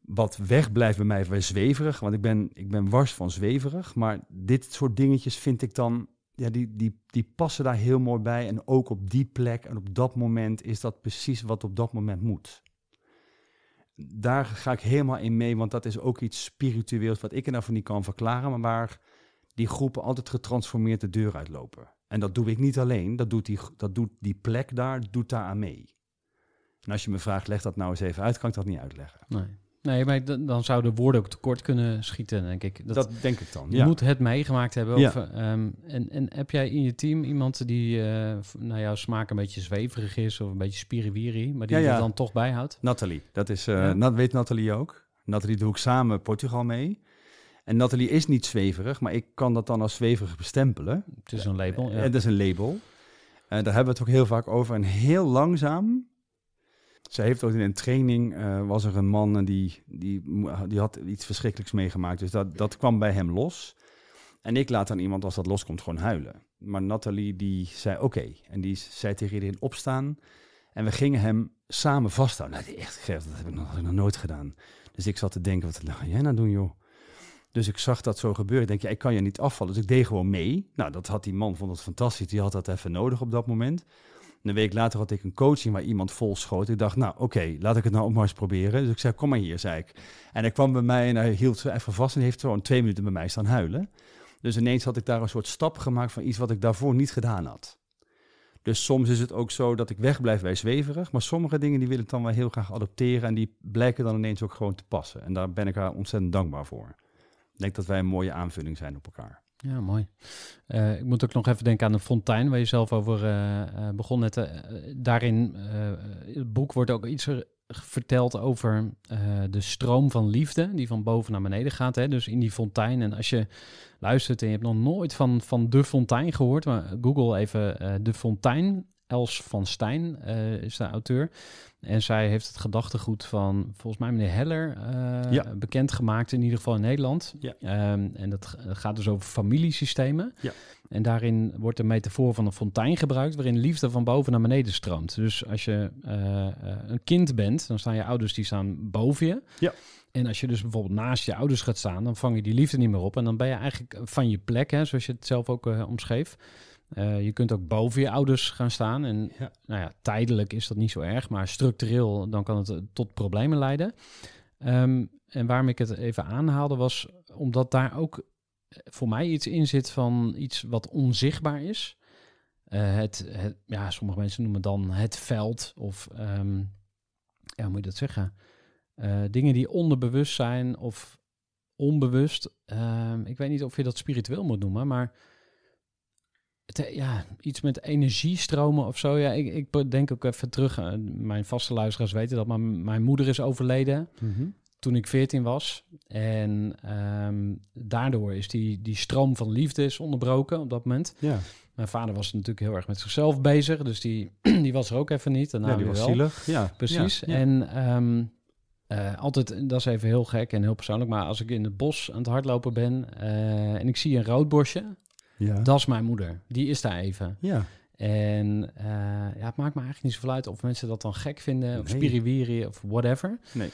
wat wegblijft bij mij van zweverig, want ik ben, ik ben wars van zweverig. Maar dit soort dingetjes vind ik dan, ja, die, die, die passen daar heel mooi bij. En ook op die plek en op dat moment is dat precies wat op dat moment moet. Daar ga ik helemaal in mee, want dat is ook iets spiritueels wat ik er nou van niet kan verklaren, maar waar die groepen altijd getransformeerd de deur uitlopen. En dat doe ik niet alleen, dat doet die, dat doet die plek daar, doet daar aan mee. En als je me vraagt, leg dat nou eens even uit, kan ik dat niet uitleggen. Nee. Nee, maar dan zouden woorden ook tekort kunnen schieten, denk ik. Dat, denk ik dan. Je moet het meegemaakt hebben. Of, ehm, en, en heb jij in je team iemand die uh, naar jouw smaak een beetje zweverig is of een beetje spiriwiri, maar die je er dan toch bijhoudt? Nathalie, dat is, uh, weet Nathalie ook. Nathalie doe ik samen Portugal mee. En Nathalie is niet zweverig, maar ik kan dat dan als zweverig bestempelen. Het is een label. Ja. Eh, het is een label. En eh, daar hebben we het ook heel vaak over. En heel langzaam. Ze heeft ook in een training, eh, was er een man die, die, die had iets verschrikkelijks meegemaakt. Dus dat, dat kwam bij hem los. En ik laat dan iemand, als dat loskomt, gewoon huilen. Maar Nathalie, die zei oké. En die zei tegen iedereen opstaan. En we gingen hem samen vasthouden. Nou, echt, dat heb ik nog, dat nog nooit gedaan. Dus ik zat te denken, wat ga jij nou doen, joh? Dus ik zag dat zo gebeuren. Ik denk, ja, ik kan je niet afvallen. Dus ik deed gewoon mee. Nou, dat had die man, vond het fantastisch. Die had dat even nodig op dat moment. een week later had ik een coaching waar iemand vol schoot. Ik dacht, nou oké, laat ik het nou ook maar eens proberen. Dus ik zei, kom maar hier, zei ik. En hij kwam bij mij en hij hield ze even vast en heeft gewoon twee minuten bij mij staan huilen. Dus ineens had ik daar een soort stap gemaakt van iets wat ik daarvoor niet gedaan had. Dus soms is het ook zo dat ik wegblijf bij zweverig. Maar sommige dingen die wil ik dan wel heel graag adopteren. En die blijken dan ineens ook gewoon te passen. En daar ben ik haar ontzettend dankbaar voor. Ik denk dat wij een mooie aanvulling zijn op elkaar. Ja, mooi. Eh, ik moet ook nog even denken aan de fontein waar je zelf over eh, eh, begon net. daarin, het boek wordt ook iets verteld over de stroom van liefde die van boven naar beneden gaat. Hè? Dus in die fontein. En als je luistert en je hebt nog nooit van, van de fontein gehoord, maar Google even de fontein. Els van Stijn eh, is de auteur. En zij heeft het gedachtegoed van volgens mij meneer Heller uh, ja. bekendgemaakt, in ieder geval in Nederland. Ehm, en dat gaat dus over familiesystemen. Ja. En daarin wordt de metafoor van een fontein gebruikt, waarin liefde van boven naar beneden stroomt. Dus als je eh, een kind bent, dan staan je ouders die staan boven je. Ja. En als je dus bijvoorbeeld naast je ouders gaat staan, dan vang je die liefde niet meer op. En dan ben je eigenlijk van je plek, hè, zoals je het zelf ook omschreef. Eh, je kunt ook boven je ouders gaan staan. En Nou ja, tijdelijk is dat niet zo erg, maar structureel dan kan het eh, tot problemen leiden. Ehm, en waarom ik het even aanhaalde was omdat daar ook eh, voor mij iets in zit van iets wat onzichtbaar is. het, ja, sommige mensen noemen dan het veld of ehm, ja, hoe moet je dat zeggen? dingen die onderbewust zijn of onbewust. Ehm, ik weet niet of je dat spiritueel moet noemen, maar eh, ja, iets met energiestromen of zo. Ja, ik, ik denk ook even terug. Eh, mijn vaste luisteraars weten dat, maar mijn moeder is overleden. Mhm. Toen ik 14 was. En ehm, daardoor is die, die stroom van liefde is onderbroken op dat moment. Ja. Mijn vader was natuurlijk heel erg met zichzelf bezig. Dus die, die was er ook even niet. Daarna ja, die was wel. zielig. Ja. Precies. En ehm, eh, altijd, dat is even heel gek en heel persoonlijk. Maar als ik in het bos aan het hardlopen ben en ik zie een bosje ja. Dat is mijn moeder. Die is daar even. Ja. En eh, ja, het maakt me eigenlijk niet zoveel uit of mensen dat dan gek vinden, of spiriwiri of whatever. Nee.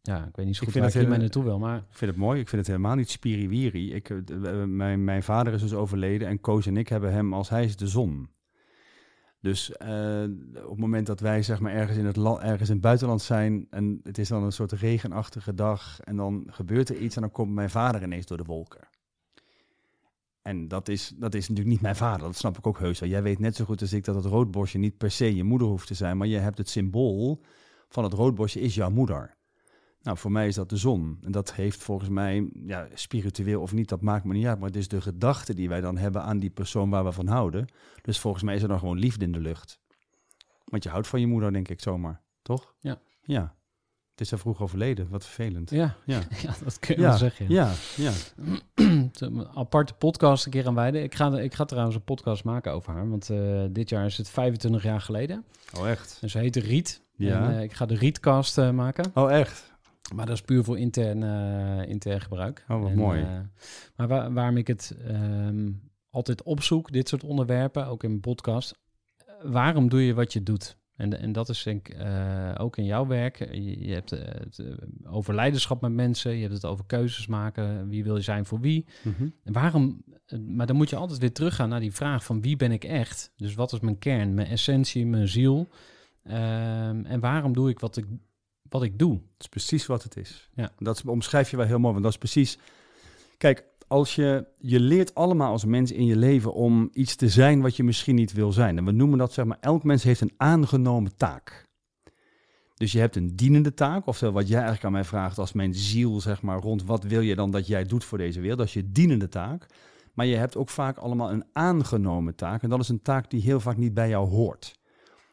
Ja, ik weet niet zo goed ik vind waar ik mij naartoe wil, maar... Ik vind het mooi, ik vind het helemaal niet spiriwiri. Ik, eh, eh, mijn, mijn vader is dus overleden en Koos en ik hebben hem als hij is de zon. Dus op het moment dat wij zeg maar ergens in het land, ergens in het buitenland zijn en het is dan een soort regenachtige dag en dan gebeurt er iets en dan komt mijn vader ineens door de wolken. En dat is, dat is natuurlijk niet mijn vader, dat snap ik ook heus Jij weet net zo goed als ik dat het roodborstje niet per se je moeder hoeft te zijn, maar je hebt het symbool van het roodborstje is jouw moeder. Nou, voor mij is dat de zon. En dat heeft volgens mij, ja, spiritueel of niet, dat maakt me niet uit. Maar het is de gedachte die wij dan hebben aan die persoon waar we van houden. Dus volgens mij is er dan gewoon liefde in de lucht. Want je houdt van je moeder, denk ik zomaar, toch? Ja. Ja is er vroeg overleden. Wat vervelend. Ja, ja. ja dat kun je ja. wel zeggen. Ja, ja. een aparte podcast een keer aan wijden. Ik ga, ik ga trouwens een podcast maken over haar. Want eh, dit jaar is het 25 jaar geleden. Oh, echt? En dus ze heette Riet. Ja. Eh, ik ga de Rietcast uh, maken. Oh, echt? Maar dat is puur voor intern, intern gebruik. Oh, wat en, mooi. maar waarom ik het ehm, altijd opzoek, dit soort onderwerpen, ook in podcast. Waarom doe je wat je doet? En, en dat is denk ik eh, ook in jouw werk. Je, hebt eh, het eh, over leiderschap met mensen, je hebt het over keuzes maken, wie wil je zijn voor wie. Mhm. waarom, maar dan moet je altijd weer teruggaan naar die vraag van wie ben ik echt? Dus wat is mijn kern, mijn essentie, mijn ziel? Ehm, en waarom doe ik wat, ik wat ik doe? Dat is precies wat het is. Ja. Dat omschrijf je wel heel mooi, want dat is precies... Kijk, als je, je leert allemaal als mens in je leven om iets te zijn wat je misschien niet wil zijn. En we noemen dat, zeg maar, elk mens heeft een aangenomen taak. Dus je hebt een dienende taak, oftewel wat jij eigenlijk aan mij vraagt als mijn ziel, zeg maar, rond wat wil je dan dat jij doet voor deze wereld, dat is je dienende taak. Maar je hebt ook vaak allemaal een aangenomen taak en dat is een taak die heel vaak niet bij jou hoort.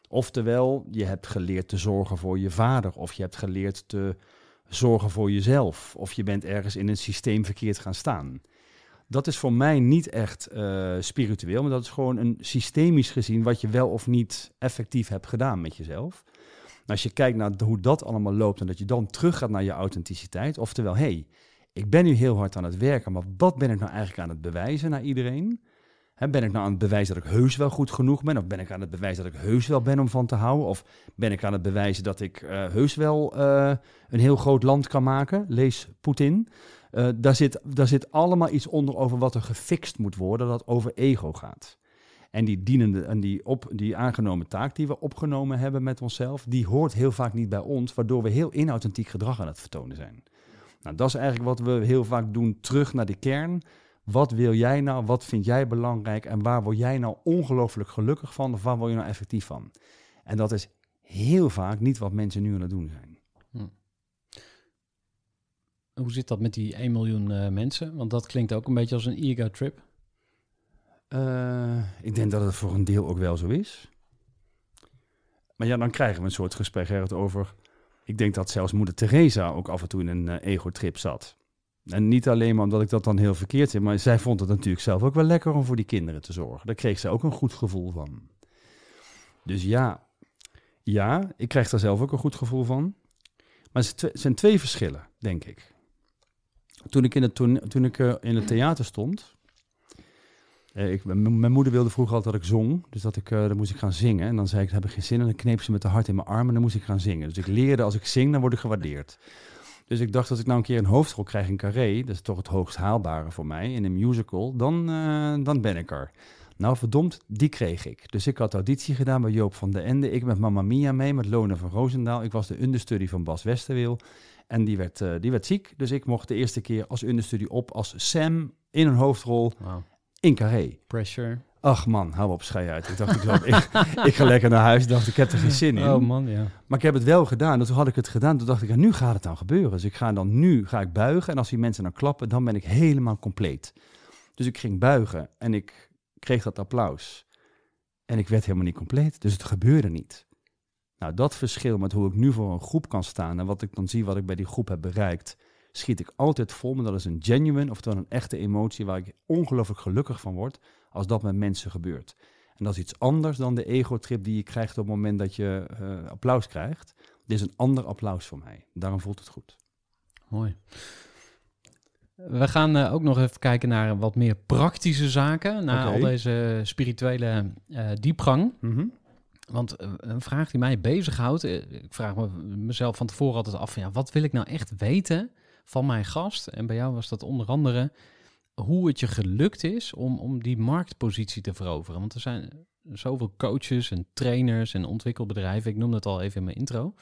Oftewel, je hebt geleerd te zorgen voor je vader, of je hebt geleerd te zorgen voor jezelf, of je bent ergens in een systeem verkeerd gaan staan dat is voor mij niet echt eh, spiritueel, maar dat is gewoon een systemisch gezien wat je wel of niet effectief hebt gedaan met jezelf. als je kijkt naar hoe dat allemaal loopt en dat je dan terug gaat naar je authenticiteit, oftewel, hé, hey, ik ben nu heel hard aan het werken, maar wat ben ik nou eigenlijk aan het bewijzen naar iedereen? ben ik nou aan het bewijzen dat ik heus wel goed genoeg ben? Of ben ik aan het bewijzen dat ik heus wel ben om van te houden? Of ben ik aan het bewijzen dat ik eh, heus wel eh, een heel groot land kan maken? Lees Poetin. Eh, daar, zit, daar zit allemaal iets onder over wat er gefixt moet worden, dat over ego gaat. En die, dienende, en die, op, die aangenomen taak die we opgenomen hebben met onszelf, die hoort heel vaak niet bij ons, waardoor we heel inauthentiek gedrag aan het vertonen zijn. Nou, dat is eigenlijk wat we heel vaak doen, terug naar de kern. Wat wil jij nou? Wat vind jij belangrijk? En waar word jij nou ongelooflijk gelukkig van? Of waar word je nou effectief van? En dat is heel vaak niet wat mensen nu aan het doen zijn. Hoe zit dat met die 1 miljoen eh, mensen? Want dat klinkt ook een beetje als een ego-trip. Eh, ik denk dat het voor een deel ook wel zo is. Maar ja, dan krijgen we een soort gesprek, Gerrit, over... Ik denk dat zelfs moeder Teresa ook af en toe in een uh, ego-trip zat. En niet alleen maar omdat ik dat dan heel verkeerd vind, maar zij vond het natuurlijk zelf ook wel lekker om voor die kinderen te zorgen. Daar kreeg ze ook een goed gevoel van. Dus ja, ja, ik krijg daar zelf ook een goed gevoel van. Maar het zijn twee verschillen, denk ik toen ik in het, toen, toen ik, eh, in het theater stond. Eh, ik, mijn moeder wilde vroeger altijd dat ik zong. Dus dat ik, eh, dan moest ik gaan zingen. En dan zei ik, heb ik geen zin. En dan kneep ze met de hart in mijn arm en dan moest ik gaan zingen. Dus ik leerde, als ik zing, dan word ik gewaardeerd. Dus ik dacht, als ik nou een keer een hoofdrol krijg in Carré... dat is toch het hoogst haalbare voor mij, in een musical... dan, dan ben ik er. Nou, verdomd, die kreeg ik. Dus ik had auditie gedaan bij Joop van de Ende. Ik met Mamma Mia mee, met Lona van Roosendaal. Ik was de understudy van Bas Westerweel. En die werd, eh, die werd ziek. Dus ik mocht de eerste keer als understudie op als Sam in een hoofdrol in Carré. Pressure. Ach man, hou op, schei uit. Ik dacht, ik, dacht, ik, ik, ga lekker naar huis. Ik dacht, ik heb er geen zin in. Oh man, ja. Maar ik heb het wel gedaan. Dus toen had ik het gedaan. Toen dacht ik, nu gaat het dan gebeuren. Dus ik ga dan nu ga ik buigen. En als die mensen dan klappen, dan ben ik helemaal compleet. Dus ik ging buigen en ik kreeg dat applaus. En ik werd helemaal niet compleet. Dus het gebeurde niet. Nou, dat verschil met hoe ik nu voor een groep kan staan en wat ik dan zie wat ik bij die groep heb bereikt, schiet ik altijd vol. Maar dat is een genuine, oftewel een echte emotie waar ik ongelooflijk gelukkig van word als dat met mensen gebeurt. En dat is iets anders dan de ego-trip die je krijgt op het moment dat je eh, applaus krijgt. Dit is een ander applaus voor mij. Daarom voelt het goed. Mooi. We gaan eh, ook nog even kijken naar wat meer praktische zaken. Na al deze spirituele eh, diepgang. Mm want eh, een vraag die mij bezighoudt, eh, ik vraag me mezelf van tevoren altijd af: van, ja, wat wil ik nou echt weten van mijn gast? En bij jou was dat onder andere hoe het je gelukt is om, om die marktpositie te veroveren. Want er zijn zoveel coaches en trainers en ontwikkelbedrijven. Ik noemde het al even in mijn intro.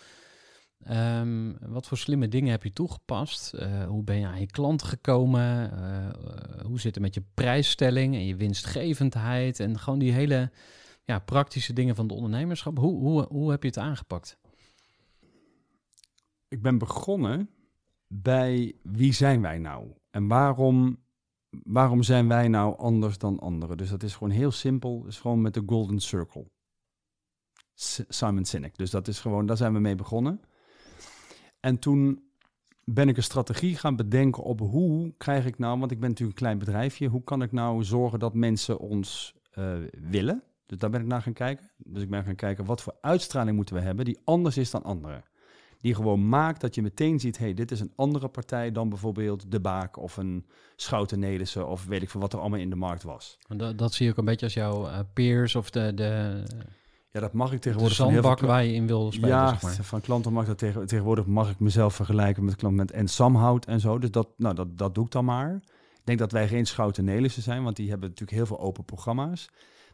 Ehm, wat voor slimme dingen heb je toegepast? Eh, hoe ben je aan je klant gekomen? hoe zit het met je prijsstelling en je winstgevendheid? En gewoon die hele ja, praktische dingen van de ondernemerschap. Hoe, hoe, hoe heb je het aangepakt? Ik ben begonnen bij wie zijn wij nou? En waarom, waarom zijn wij nou anders dan anderen? Dus dat is gewoon heel simpel. is gewoon met de Golden Circle. Simon Sinek. Dus dat is gewoon, daar zijn we mee begonnen. En toen ben ik een strategie gaan bedenken op hoe krijg ik nou, want ik ben natuurlijk een klein bedrijfje, hoe kan ik nou zorgen dat mensen ons eh, willen? Dus daar ben ik naar gaan kijken. Dus ik ben gaan kijken wat voor uitstraling moeten we hebben die anders is dan anderen. Die gewoon maakt dat je meteen ziet, hey, dit is een andere partij dan bijvoorbeeld De Baak of een Schouten Nederse of weet ik veel wat er allemaal in de markt was. Dat, dat zie ik ook een beetje als jouw eh, peers of de, de... Ja, dat mag ik tegenwoordig. De zandbak waar je in wil spelen. Ja, maar. van klanten mag dat tegen, tegenwoordig mag ik mezelf vergelijken met klanten met en Samhout en zo. Dus dat, nou, dat, dat doe ik dan maar. Ik denk dat wij geen Schouten Nederse zijn, want die hebben natuurlijk heel veel open programma's.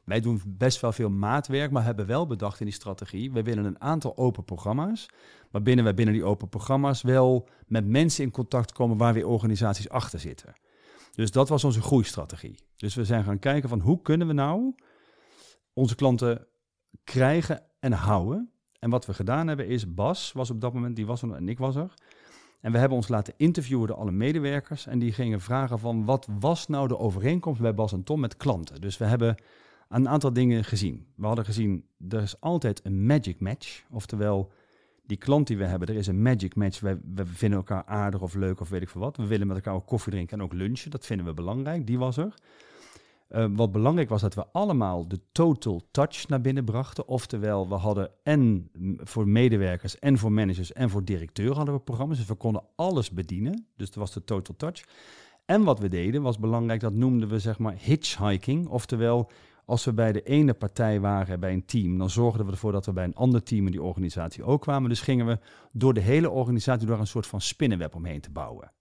Wij doen best wel veel maatwerk, maar hebben wel bedacht in die strategie. We willen een aantal open programma's. Waarbinnen wij binnen die open programma's wel met mensen in contact komen waar weer organisaties achter zitten. Dus dat was onze groeistrategie. Dus we zijn gaan kijken van hoe kunnen we nou onze klanten krijgen en houden. En wat we gedaan hebben is, Bas was op dat moment, die was er en ik was er. En we hebben ons laten interviewen door alle medewerkers. En die gingen vragen van wat was nou de overeenkomst bij Bas en Tom met klanten. Dus we hebben een aantal dingen gezien. We hadden gezien, er is altijd een magic match. Oftewel, die klant die we hebben, er is een magic match. We, vinden elkaar aardig of leuk of weet ik veel wat. We willen met elkaar ook koffie drinken en ook lunchen. Dat vinden we belangrijk, die was er. Eh, wat belangrijk was dat we allemaal de total touch naar binnen brachten. Oftewel, we hadden en voor medewerkers en voor managers en voor directeur hadden we programma's. Dus we konden alles bedienen. Dus dat was de total touch. En wat we deden was belangrijk, dat noemden we zeg maar hitchhiking. Oftewel, als we bij de ene partij waren, bij een team, dan zorgden we ervoor dat we bij een ander team in die organisatie ook kwamen. Dus gingen we door de hele organisatie door een soort van spinnenweb omheen te bouwen.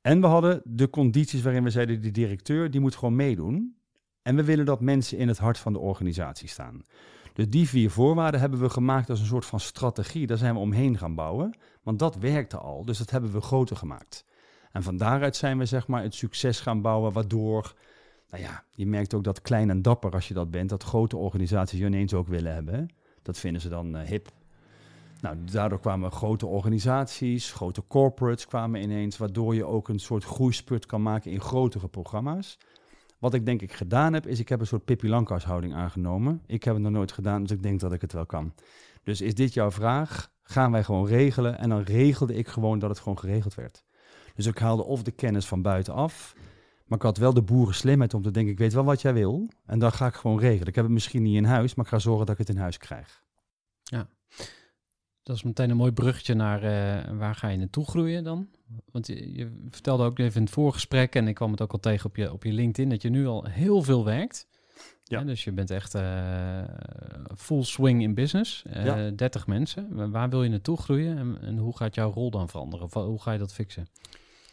En we hadden de condities waarin we zeiden, die directeur die moet gewoon meedoen. En we willen dat mensen in het hart van de organisatie staan. Dus die vier voorwaarden hebben we gemaakt als een soort van strategie. Daar zijn we omheen gaan bouwen, want dat werkte al. Dus dat hebben we groter gemaakt. En van daaruit zijn we zeg maar het succes gaan bouwen, waardoor nou ja, je merkt ook dat klein en dapper als je dat bent, dat grote organisaties je ineens ook willen hebben. Dat vinden ze dan eh, hip. Nou, daardoor kwamen grote organisaties, grote corporates kwamen ineens, waardoor je ook een soort groeispurt kan maken in grotere programma's. Wat ik denk ik gedaan heb, is ik heb een soort Pippi Lankas houding aangenomen. Ik heb het nog nooit gedaan, dus ik denk dat ik het wel kan. Dus is dit jouw vraag? Gaan wij gewoon regelen? En dan regelde ik gewoon dat het gewoon geregeld werd. Dus ik haalde of de kennis van buitenaf, maar ik had wel de boeren slimheid om te denken, ik weet wel wat jij wil. En dan ga ik gewoon regelen. Ik heb het misschien niet in huis, maar ik ga zorgen dat ik het in huis krijg. Ja, dat is meteen een mooi bruggetje naar eh, waar ga je naartoe groeien dan? Want je, vertelde ook even in het voorgesprek, en ik kwam het ook al tegen op je, op je LinkedIn, dat je nu al heel veel werkt. Ja. dus je bent echt eh, full swing in business. Uh, eh, 30 mensen. Waar wil je naartoe groeien en, en hoe gaat jouw rol dan veranderen? Of hoe ga je dat fixen?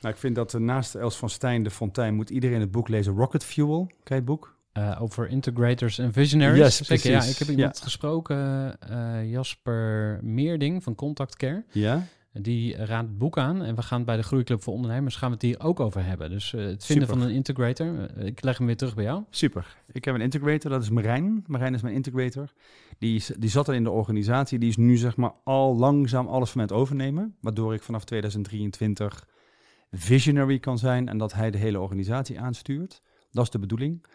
Nou, ik vind dat eh, naast Els van Stijn de Fontein moet iedereen het boek lezen Rocket Fuel. kijk het boek? Eh, over integrators en visionaries. ja. Ik heb iemand gesproken, uh, Jasper Meerding van Contact Care. Ja. Die raadt het boek aan en we gaan bij de Groeiclub voor Ondernemers gaan we het hier ook over hebben. Dus het vinden van een integrator, ik leg hem weer terug bij jou. Super. Ik heb een integrator, dat is Marijn. Marijn is mijn integrator. Die, is, die zat al in de organisatie, die is nu zeg maar al langzaam alles van mij het overnemen. Waardoor ik vanaf 2023 visionary kan zijn en dat hij de hele organisatie aanstuurt. Dat is de bedoeling.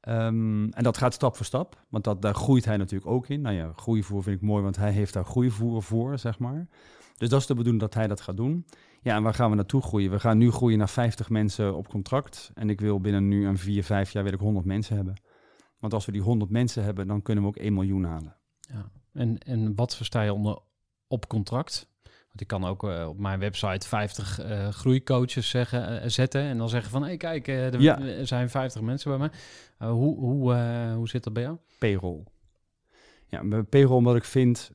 Ehm, en dat gaat stap voor stap, want dat, daar groeit hij natuurlijk ook in. Nou ja, groeivoer vind ik mooi, want hij heeft daar groeivoer voor, zeg maar. Dus dat is de bedoeling dat hij dat gaat doen. Ja, en waar gaan we naartoe groeien? We gaan nu groeien naar 50 mensen op contract. En ik wil binnen nu een 4, 5 jaar wil ik 100 mensen hebben. Want als we die 100 mensen hebben, dan kunnen we ook 1 miljoen halen. Ja. En, en wat versta je onder op contract? ik kan ook eh, op mijn website 50 eh, groeicoaches zeggen, eh, zetten. En dan zeggen van, hé hey, kijk, er zijn 50 mensen bij mij. hoe, hoe, hoe zit dat bij jou? Payroll. Ja, payroll omdat ik vind...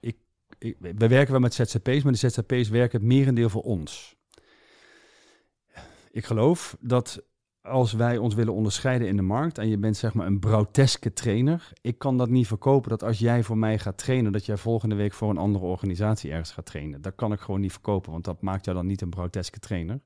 Ik, ik, we werken wel met ZZP's, maar de ZZP's werken het merendeel voor ons. Ik geloof dat als wij ons willen onderscheiden in de markt en je bent zeg maar een brouteske trainer, ik kan dat niet verkopen dat als jij voor mij gaat trainen, dat jij volgende week voor een andere organisatie ergens gaat trainen. Dat kan ik gewoon niet verkopen, want dat maakt jou dan niet een brouteske trainer.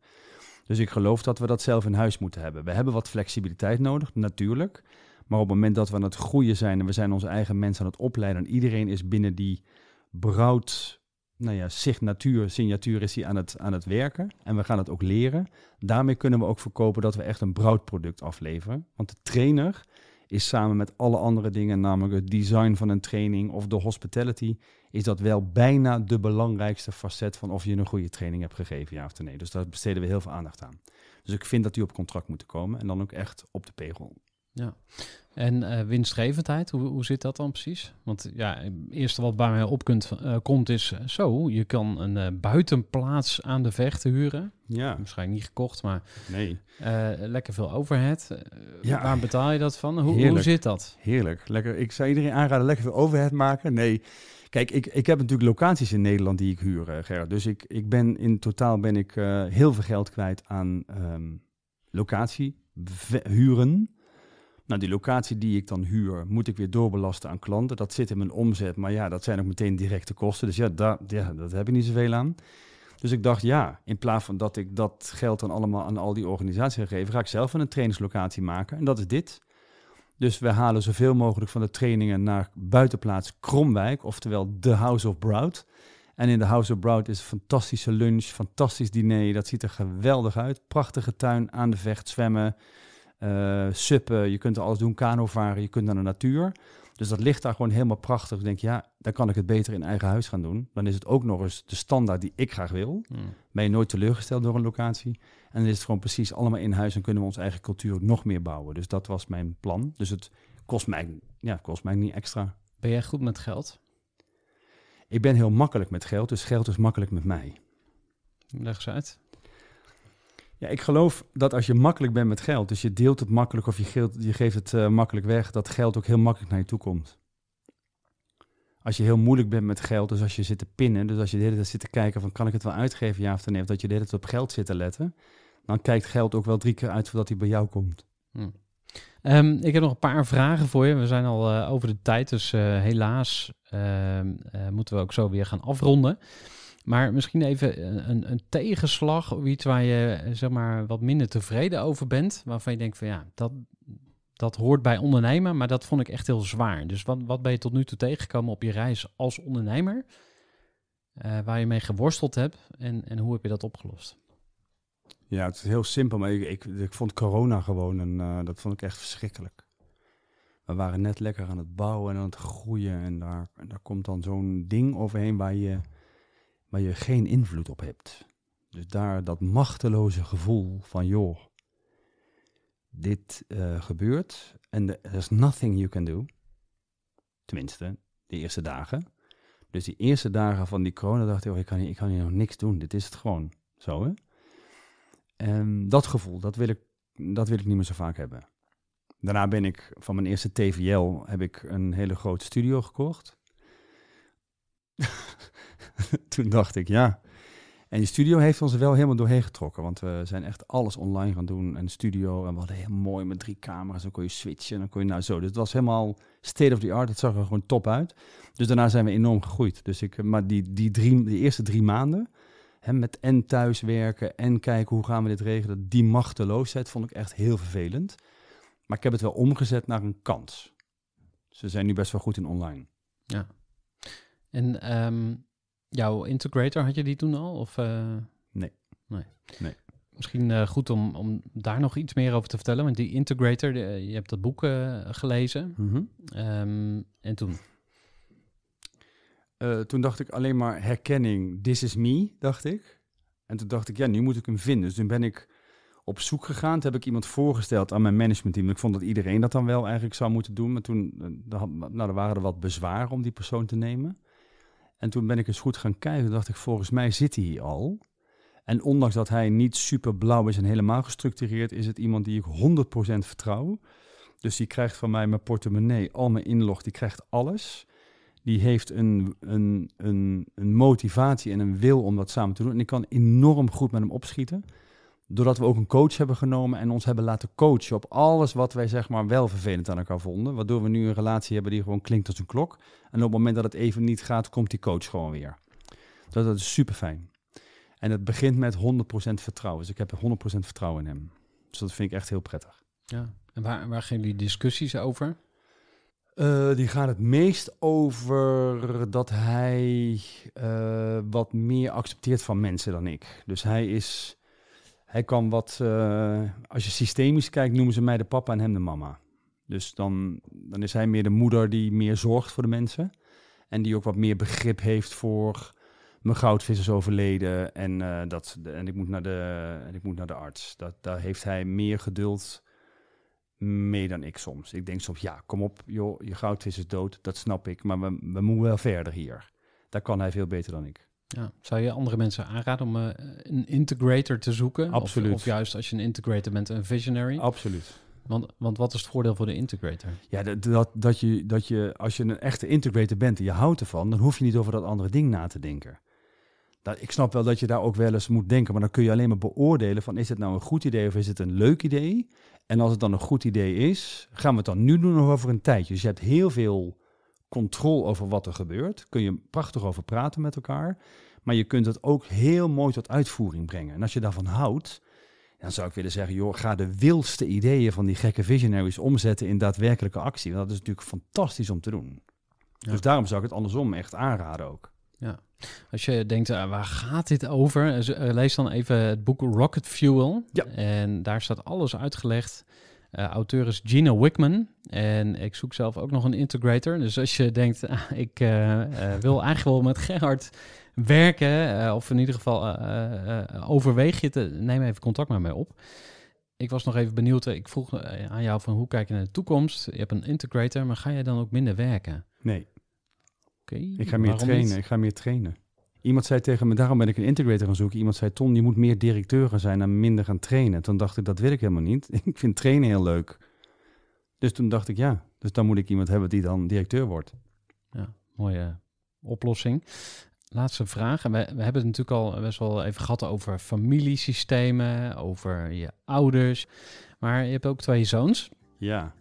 Dus ik geloof dat we dat zelf in huis moeten hebben. We hebben wat flexibiliteit nodig, natuurlijk. Maar op het moment dat we aan het groeien zijn en we zijn onze eigen mensen aan het opleiden en iedereen is binnen die brouwt nou ja, signatuur, signatuur is hij aan het, aan het werken. En we gaan het ook leren. Daarmee kunnen we ook verkopen dat we echt een broodproduct afleveren. Want de trainer is samen met alle andere dingen, namelijk het design van een training of de hospitality, is dat wel bijna de belangrijkste facet van of je een goede training hebt gegeven, ja of nee. Dus daar besteden we heel veel aandacht aan. Dus ik vind dat die op contract moeten komen en dan ook echt op de pegel. Ja, en eh, winstgevendheid, hoe, hoe zit dat dan precies? Want ja, het eerste wat bij mij op kunt, eh, komt is eh, zo, je kan een buitenplaats aan de vechten huren. Ja. Waarschijnlijk niet gekocht, maar nee. lekker veel overhead. Waar betaal je dat van? Hoe, hoe zit dat? Heerlijk, lekker. Ik zou iedereen aanraden lekker veel overhead maken. Nee, Kijk, ik, ik heb natuurlijk locaties in Nederland die ik huur, Gerrit. Dus ik, ik ben in totaal ben ik heel veel geld kwijt aan ehm, locatie huren. Nou, die locatie die ik dan huur, moet ik weer doorbelasten aan klanten. Dat zit in mijn omzet, maar ja, dat zijn ook meteen directe kosten. Dus ja, daar, ja dat heb ik niet zoveel aan. Dus ik dacht, ja, in plaats van dat ik dat geld dan allemaal aan al die organisaties ga geven, ga ik zelf een trainingslocatie maken. En dat is dit. Dus we halen zoveel mogelijk van de trainingen naar buitenplaats Kromwijk, oftewel de House of Broad. En in de House of Broad is een fantastische lunch, fantastisch diner. Dat ziet er geweldig uit. Prachtige tuin aan de vecht, zwemmen, uh, suppen, je kunt er alles doen, kano varen, je kunt naar de natuur. Dus dat ligt daar gewoon helemaal prachtig. Ik denk, ja, dan kan ik het beter in eigen huis gaan doen. Dan is het ook nog eens de standaard die ik graag wil. Hmm. Ben je nooit teleurgesteld door een locatie. En dan is het gewoon precies allemaal in huis en kunnen we onze eigen cultuur nog meer bouwen. Dus dat was mijn plan. Dus het kost mij, ja, kost mij niet extra. Ben jij goed met geld? Ik ben heel makkelijk met geld, dus geld is makkelijk met mij. Leg ze uit. Ja, ik geloof dat als je makkelijk bent met geld, dus je deelt het makkelijk of je, je geeft het eh, makkelijk weg, dat geld ook heel makkelijk naar je toe komt. Als je heel moeilijk bent met geld, dus als je zit te pinnen, dus als je de hele tijd zit te kijken van kan ik het wel uitgeven, ja of nee, of dat je de hele tijd op geld zit te letten, dan kijkt geld ook wel drie keer uit voordat hij bij jou komt. Hm. ik heb nog een paar vragen voor je. We zijn al eh, over de tijd, dus eh, helaas ehm, moeten we ook zo weer gaan afronden. Maar misschien even eh, een, een, tegenslag iets waar je eh, zeg maar, wat minder tevreden over bent. Waarvan je denkt van ja, dat, dat hoort bij ondernemen, maar dat vond ik echt heel zwaar. Dus wat, wat ben je tot nu toe tegengekomen op je reis als ondernemer? Eh, waar je mee geworsteld hebt en, en hoe heb je dat opgelost? Ja, het is heel simpel, maar ik, ik, vond corona gewoon een, dat vond ik echt verschrikkelijk. We waren net lekker aan het bouwen en aan het groeien en daar, en daar komt dan zo'n ding overheen waar je waar je geen invloed op hebt. Dus daar dat machteloze gevoel van, joh, dit eh, gebeurt en there's nothing you can do. Tenminste, de eerste dagen. Dus die eerste dagen van die corona dacht ik, oh, ik kan, hier, ik kan hier nog niks doen. Dit is het gewoon. Zo hè. En dat gevoel, dat wil, ik, dat wil ik niet meer zo vaak hebben. Daarna ben ik van mijn eerste TVL heb ik een hele grote studio gekocht. Toen dacht ik, ja. En die studio heeft ons er wel helemaal doorheen getrokken. Want we zijn echt alles online gaan doen. En studio. En we hadden heel mooi met drie camera's. Dan kon je switchen. En dan kon je nou zo. Dus het was helemaal state of the art. Het zag er gewoon top uit. Dus daarna zijn we enorm gegroeid. Dus ik, eh, maar die, die, drie, de eerste drie maanden. Hè, met en thuiswerken. En kijken hoe gaan we dit regelen. Die machteloosheid vond ik echt heel vervelend. Maar ik heb het wel omgezet naar een kans. Ze zijn nu best wel goed in online. Ja. En ehm, jouw integrator, had je die toen al? Of, eh? Nee. Nee. nee. Misschien eh, goed om, om daar nog iets meer over te vertellen. Want die integrator, eh, je hebt dat boek gelezen. Mhm. Ehm, en toen? toen dacht ik alleen maar herkenning, this is me, dacht ik. En toen dacht ik, ja, nu moet ik hem vinden. Dus toen ben ik op zoek gegaan. Toen heb ik iemand voorgesteld aan mijn managementteam. Ik vond dat iedereen dat dan wel eigenlijk zou moeten doen. Maar toen nou, er waren er wat bezwaren om die persoon te nemen. En toen ben ik eens goed gaan kijken. dacht ik, volgens mij zit hij hier al. En ondanks dat hij niet super blauw is en helemaal gestructureerd, is het iemand die ik 100% vertrouw. Dus die krijgt van mij mijn portemonnee, al mijn inlog, die krijgt alles. Die heeft een, een, een, een motivatie en een wil om dat samen te doen. En ik kan enorm goed met hem opschieten doordat we ook een coach hebben genomen en ons hebben laten coachen op alles wat wij zeg maar wel vervelend aan elkaar vonden. Waardoor we nu een relatie hebben die gewoon klinkt als een klok. En op het moment dat het even niet gaat, komt die coach gewoon weer. Dat, dat is super fijn. En het begint met 100% vertrouwen. Dus ik heb 100% vertrouwen in hem. Dus dat vind ik echt heel prettig. Ja. En waar, waar gaan die discussies over? Eh, die gaat het meest over dat hij eh, wat meer accepteert van mensen dan ik. Dus hij is hij kan wat, eh, als je systemisch kijkt, noemen ze mij de papa en hem de mama. Dus dan, dan is hij meer de moeder die meer zorgt voor de mensen. En die ook wat meer begrip heeft voor mijn goudvis is overleden en, eh, dat, en, ik, moet naar de, en ik moet naar de arts. Dat, daar heeft hij meer geduld mee dan ik soms. Ik denk soms, ja, kom op, joh, je goudvis is dood, dat snap ik, maar we, we moeten wel verder hier. Daar kan hij veel beter dan ik. Ja. Zou je andere mensen aanraden om eh, een integrator te zoeken? Absoluut. Of, juist als je een integrator bent, een visionary? Absoluut. Want, want wat is het voordeel voor de integrator? Ja, dat, dat, je, dat je als je een echte integrator bent en je houdt ervan, dan hoef je niet over dat andere ding na te denken. Dat, ik snap wel dat je daar ook wel eens moet denken, maar dan kun je alleen maar beoordelen van is het nou een goed idee of is het een leuk idee? En als het dan een goed idee is, gaan we het dan nu doen of over een tijdje? Dus je hebt heel veel controle over wat er gebeurt. Kun je prachtig over praten met elkaar. Maar je kunt het ook heel mooi tot uitvoering brengen. En als je daarvan houdt, dan zou ik willen zeggen, joh, ga de wildste ideeën van die gekke visionaries omzetten in daadwerkelijke actie. Want dat is natuurlijk fantastisch om te doen. Dus daarom zou ik het andersom echt aanraden ook. Ja. Als je denkt, ah, waar gaat dit over? Eh, lees dan even het boek Rocket Fuel. Ja. En daar staat alles uitgelegd. Eh, auteur is Gina Wickman. En ik zoek zelf ook nog een integrator. Dus als je denkt, ah, ik eh, eh, wil eigenlijk wel met Gerhard werken. of in ieder geval overweeg je te. Neem even contact met mij op. Ik was nog even benieuwd. Ik vroeg aan jou van hoe kijk je naar de toekomst? Je hebt een integrator, maar ga jij dan ook minder werken? Nee. Oké. ik ga meer trainen. Ik ga meer trainen. Iemand zei tegen me, daarom ben ik een integrator gaan zoeken. Iemand zei, Ton, je moet meer directeur gaan zijn en minder gaan trainen. Toen dacht ik, dat wil ik helemaal niet. ik vind trainen heel leuk. Dus toen dacht ik, ja, dus dan moet ik iemand hebben die dan directeur wordt. Ja, mooie oplossing. Laatste vraag. En we, we hebben het natuurlijk al best wel even gehad over familiesystemen, over je ouders. Maar je hebt ook twee zoons. Ja.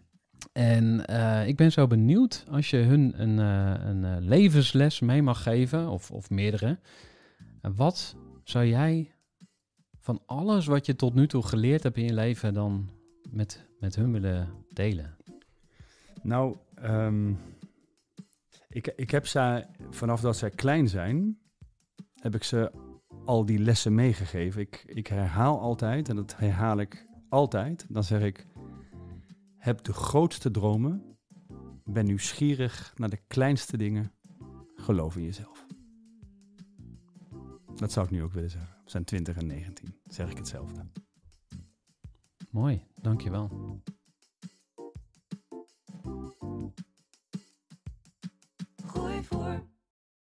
En eh, ik ben zo benieuwd als je hun een, eh, een eh, levensles mee mag geven, of, of meerdere. Wat zou jij van alles wat je tot nu toe geleerd hebt in je leven dan met, met hun willen delen? Nou, ehm, ik, ik heb ze vanaf dat zij klein zijn, heb ik ze al die lessen meegegeven. Ik, ik herhaal altijd, en dat herhaal ik altijd, dan zeg ik heb de grootste dromen. Ben nieuwsgierig naar de kleinste dingen. Geloof in jezelf. Dat zou ik nu ook willen zeggen. We zijn 20 en 19. Zeg ik hetzelfde. Mooi, dankjewel. Gooi voor.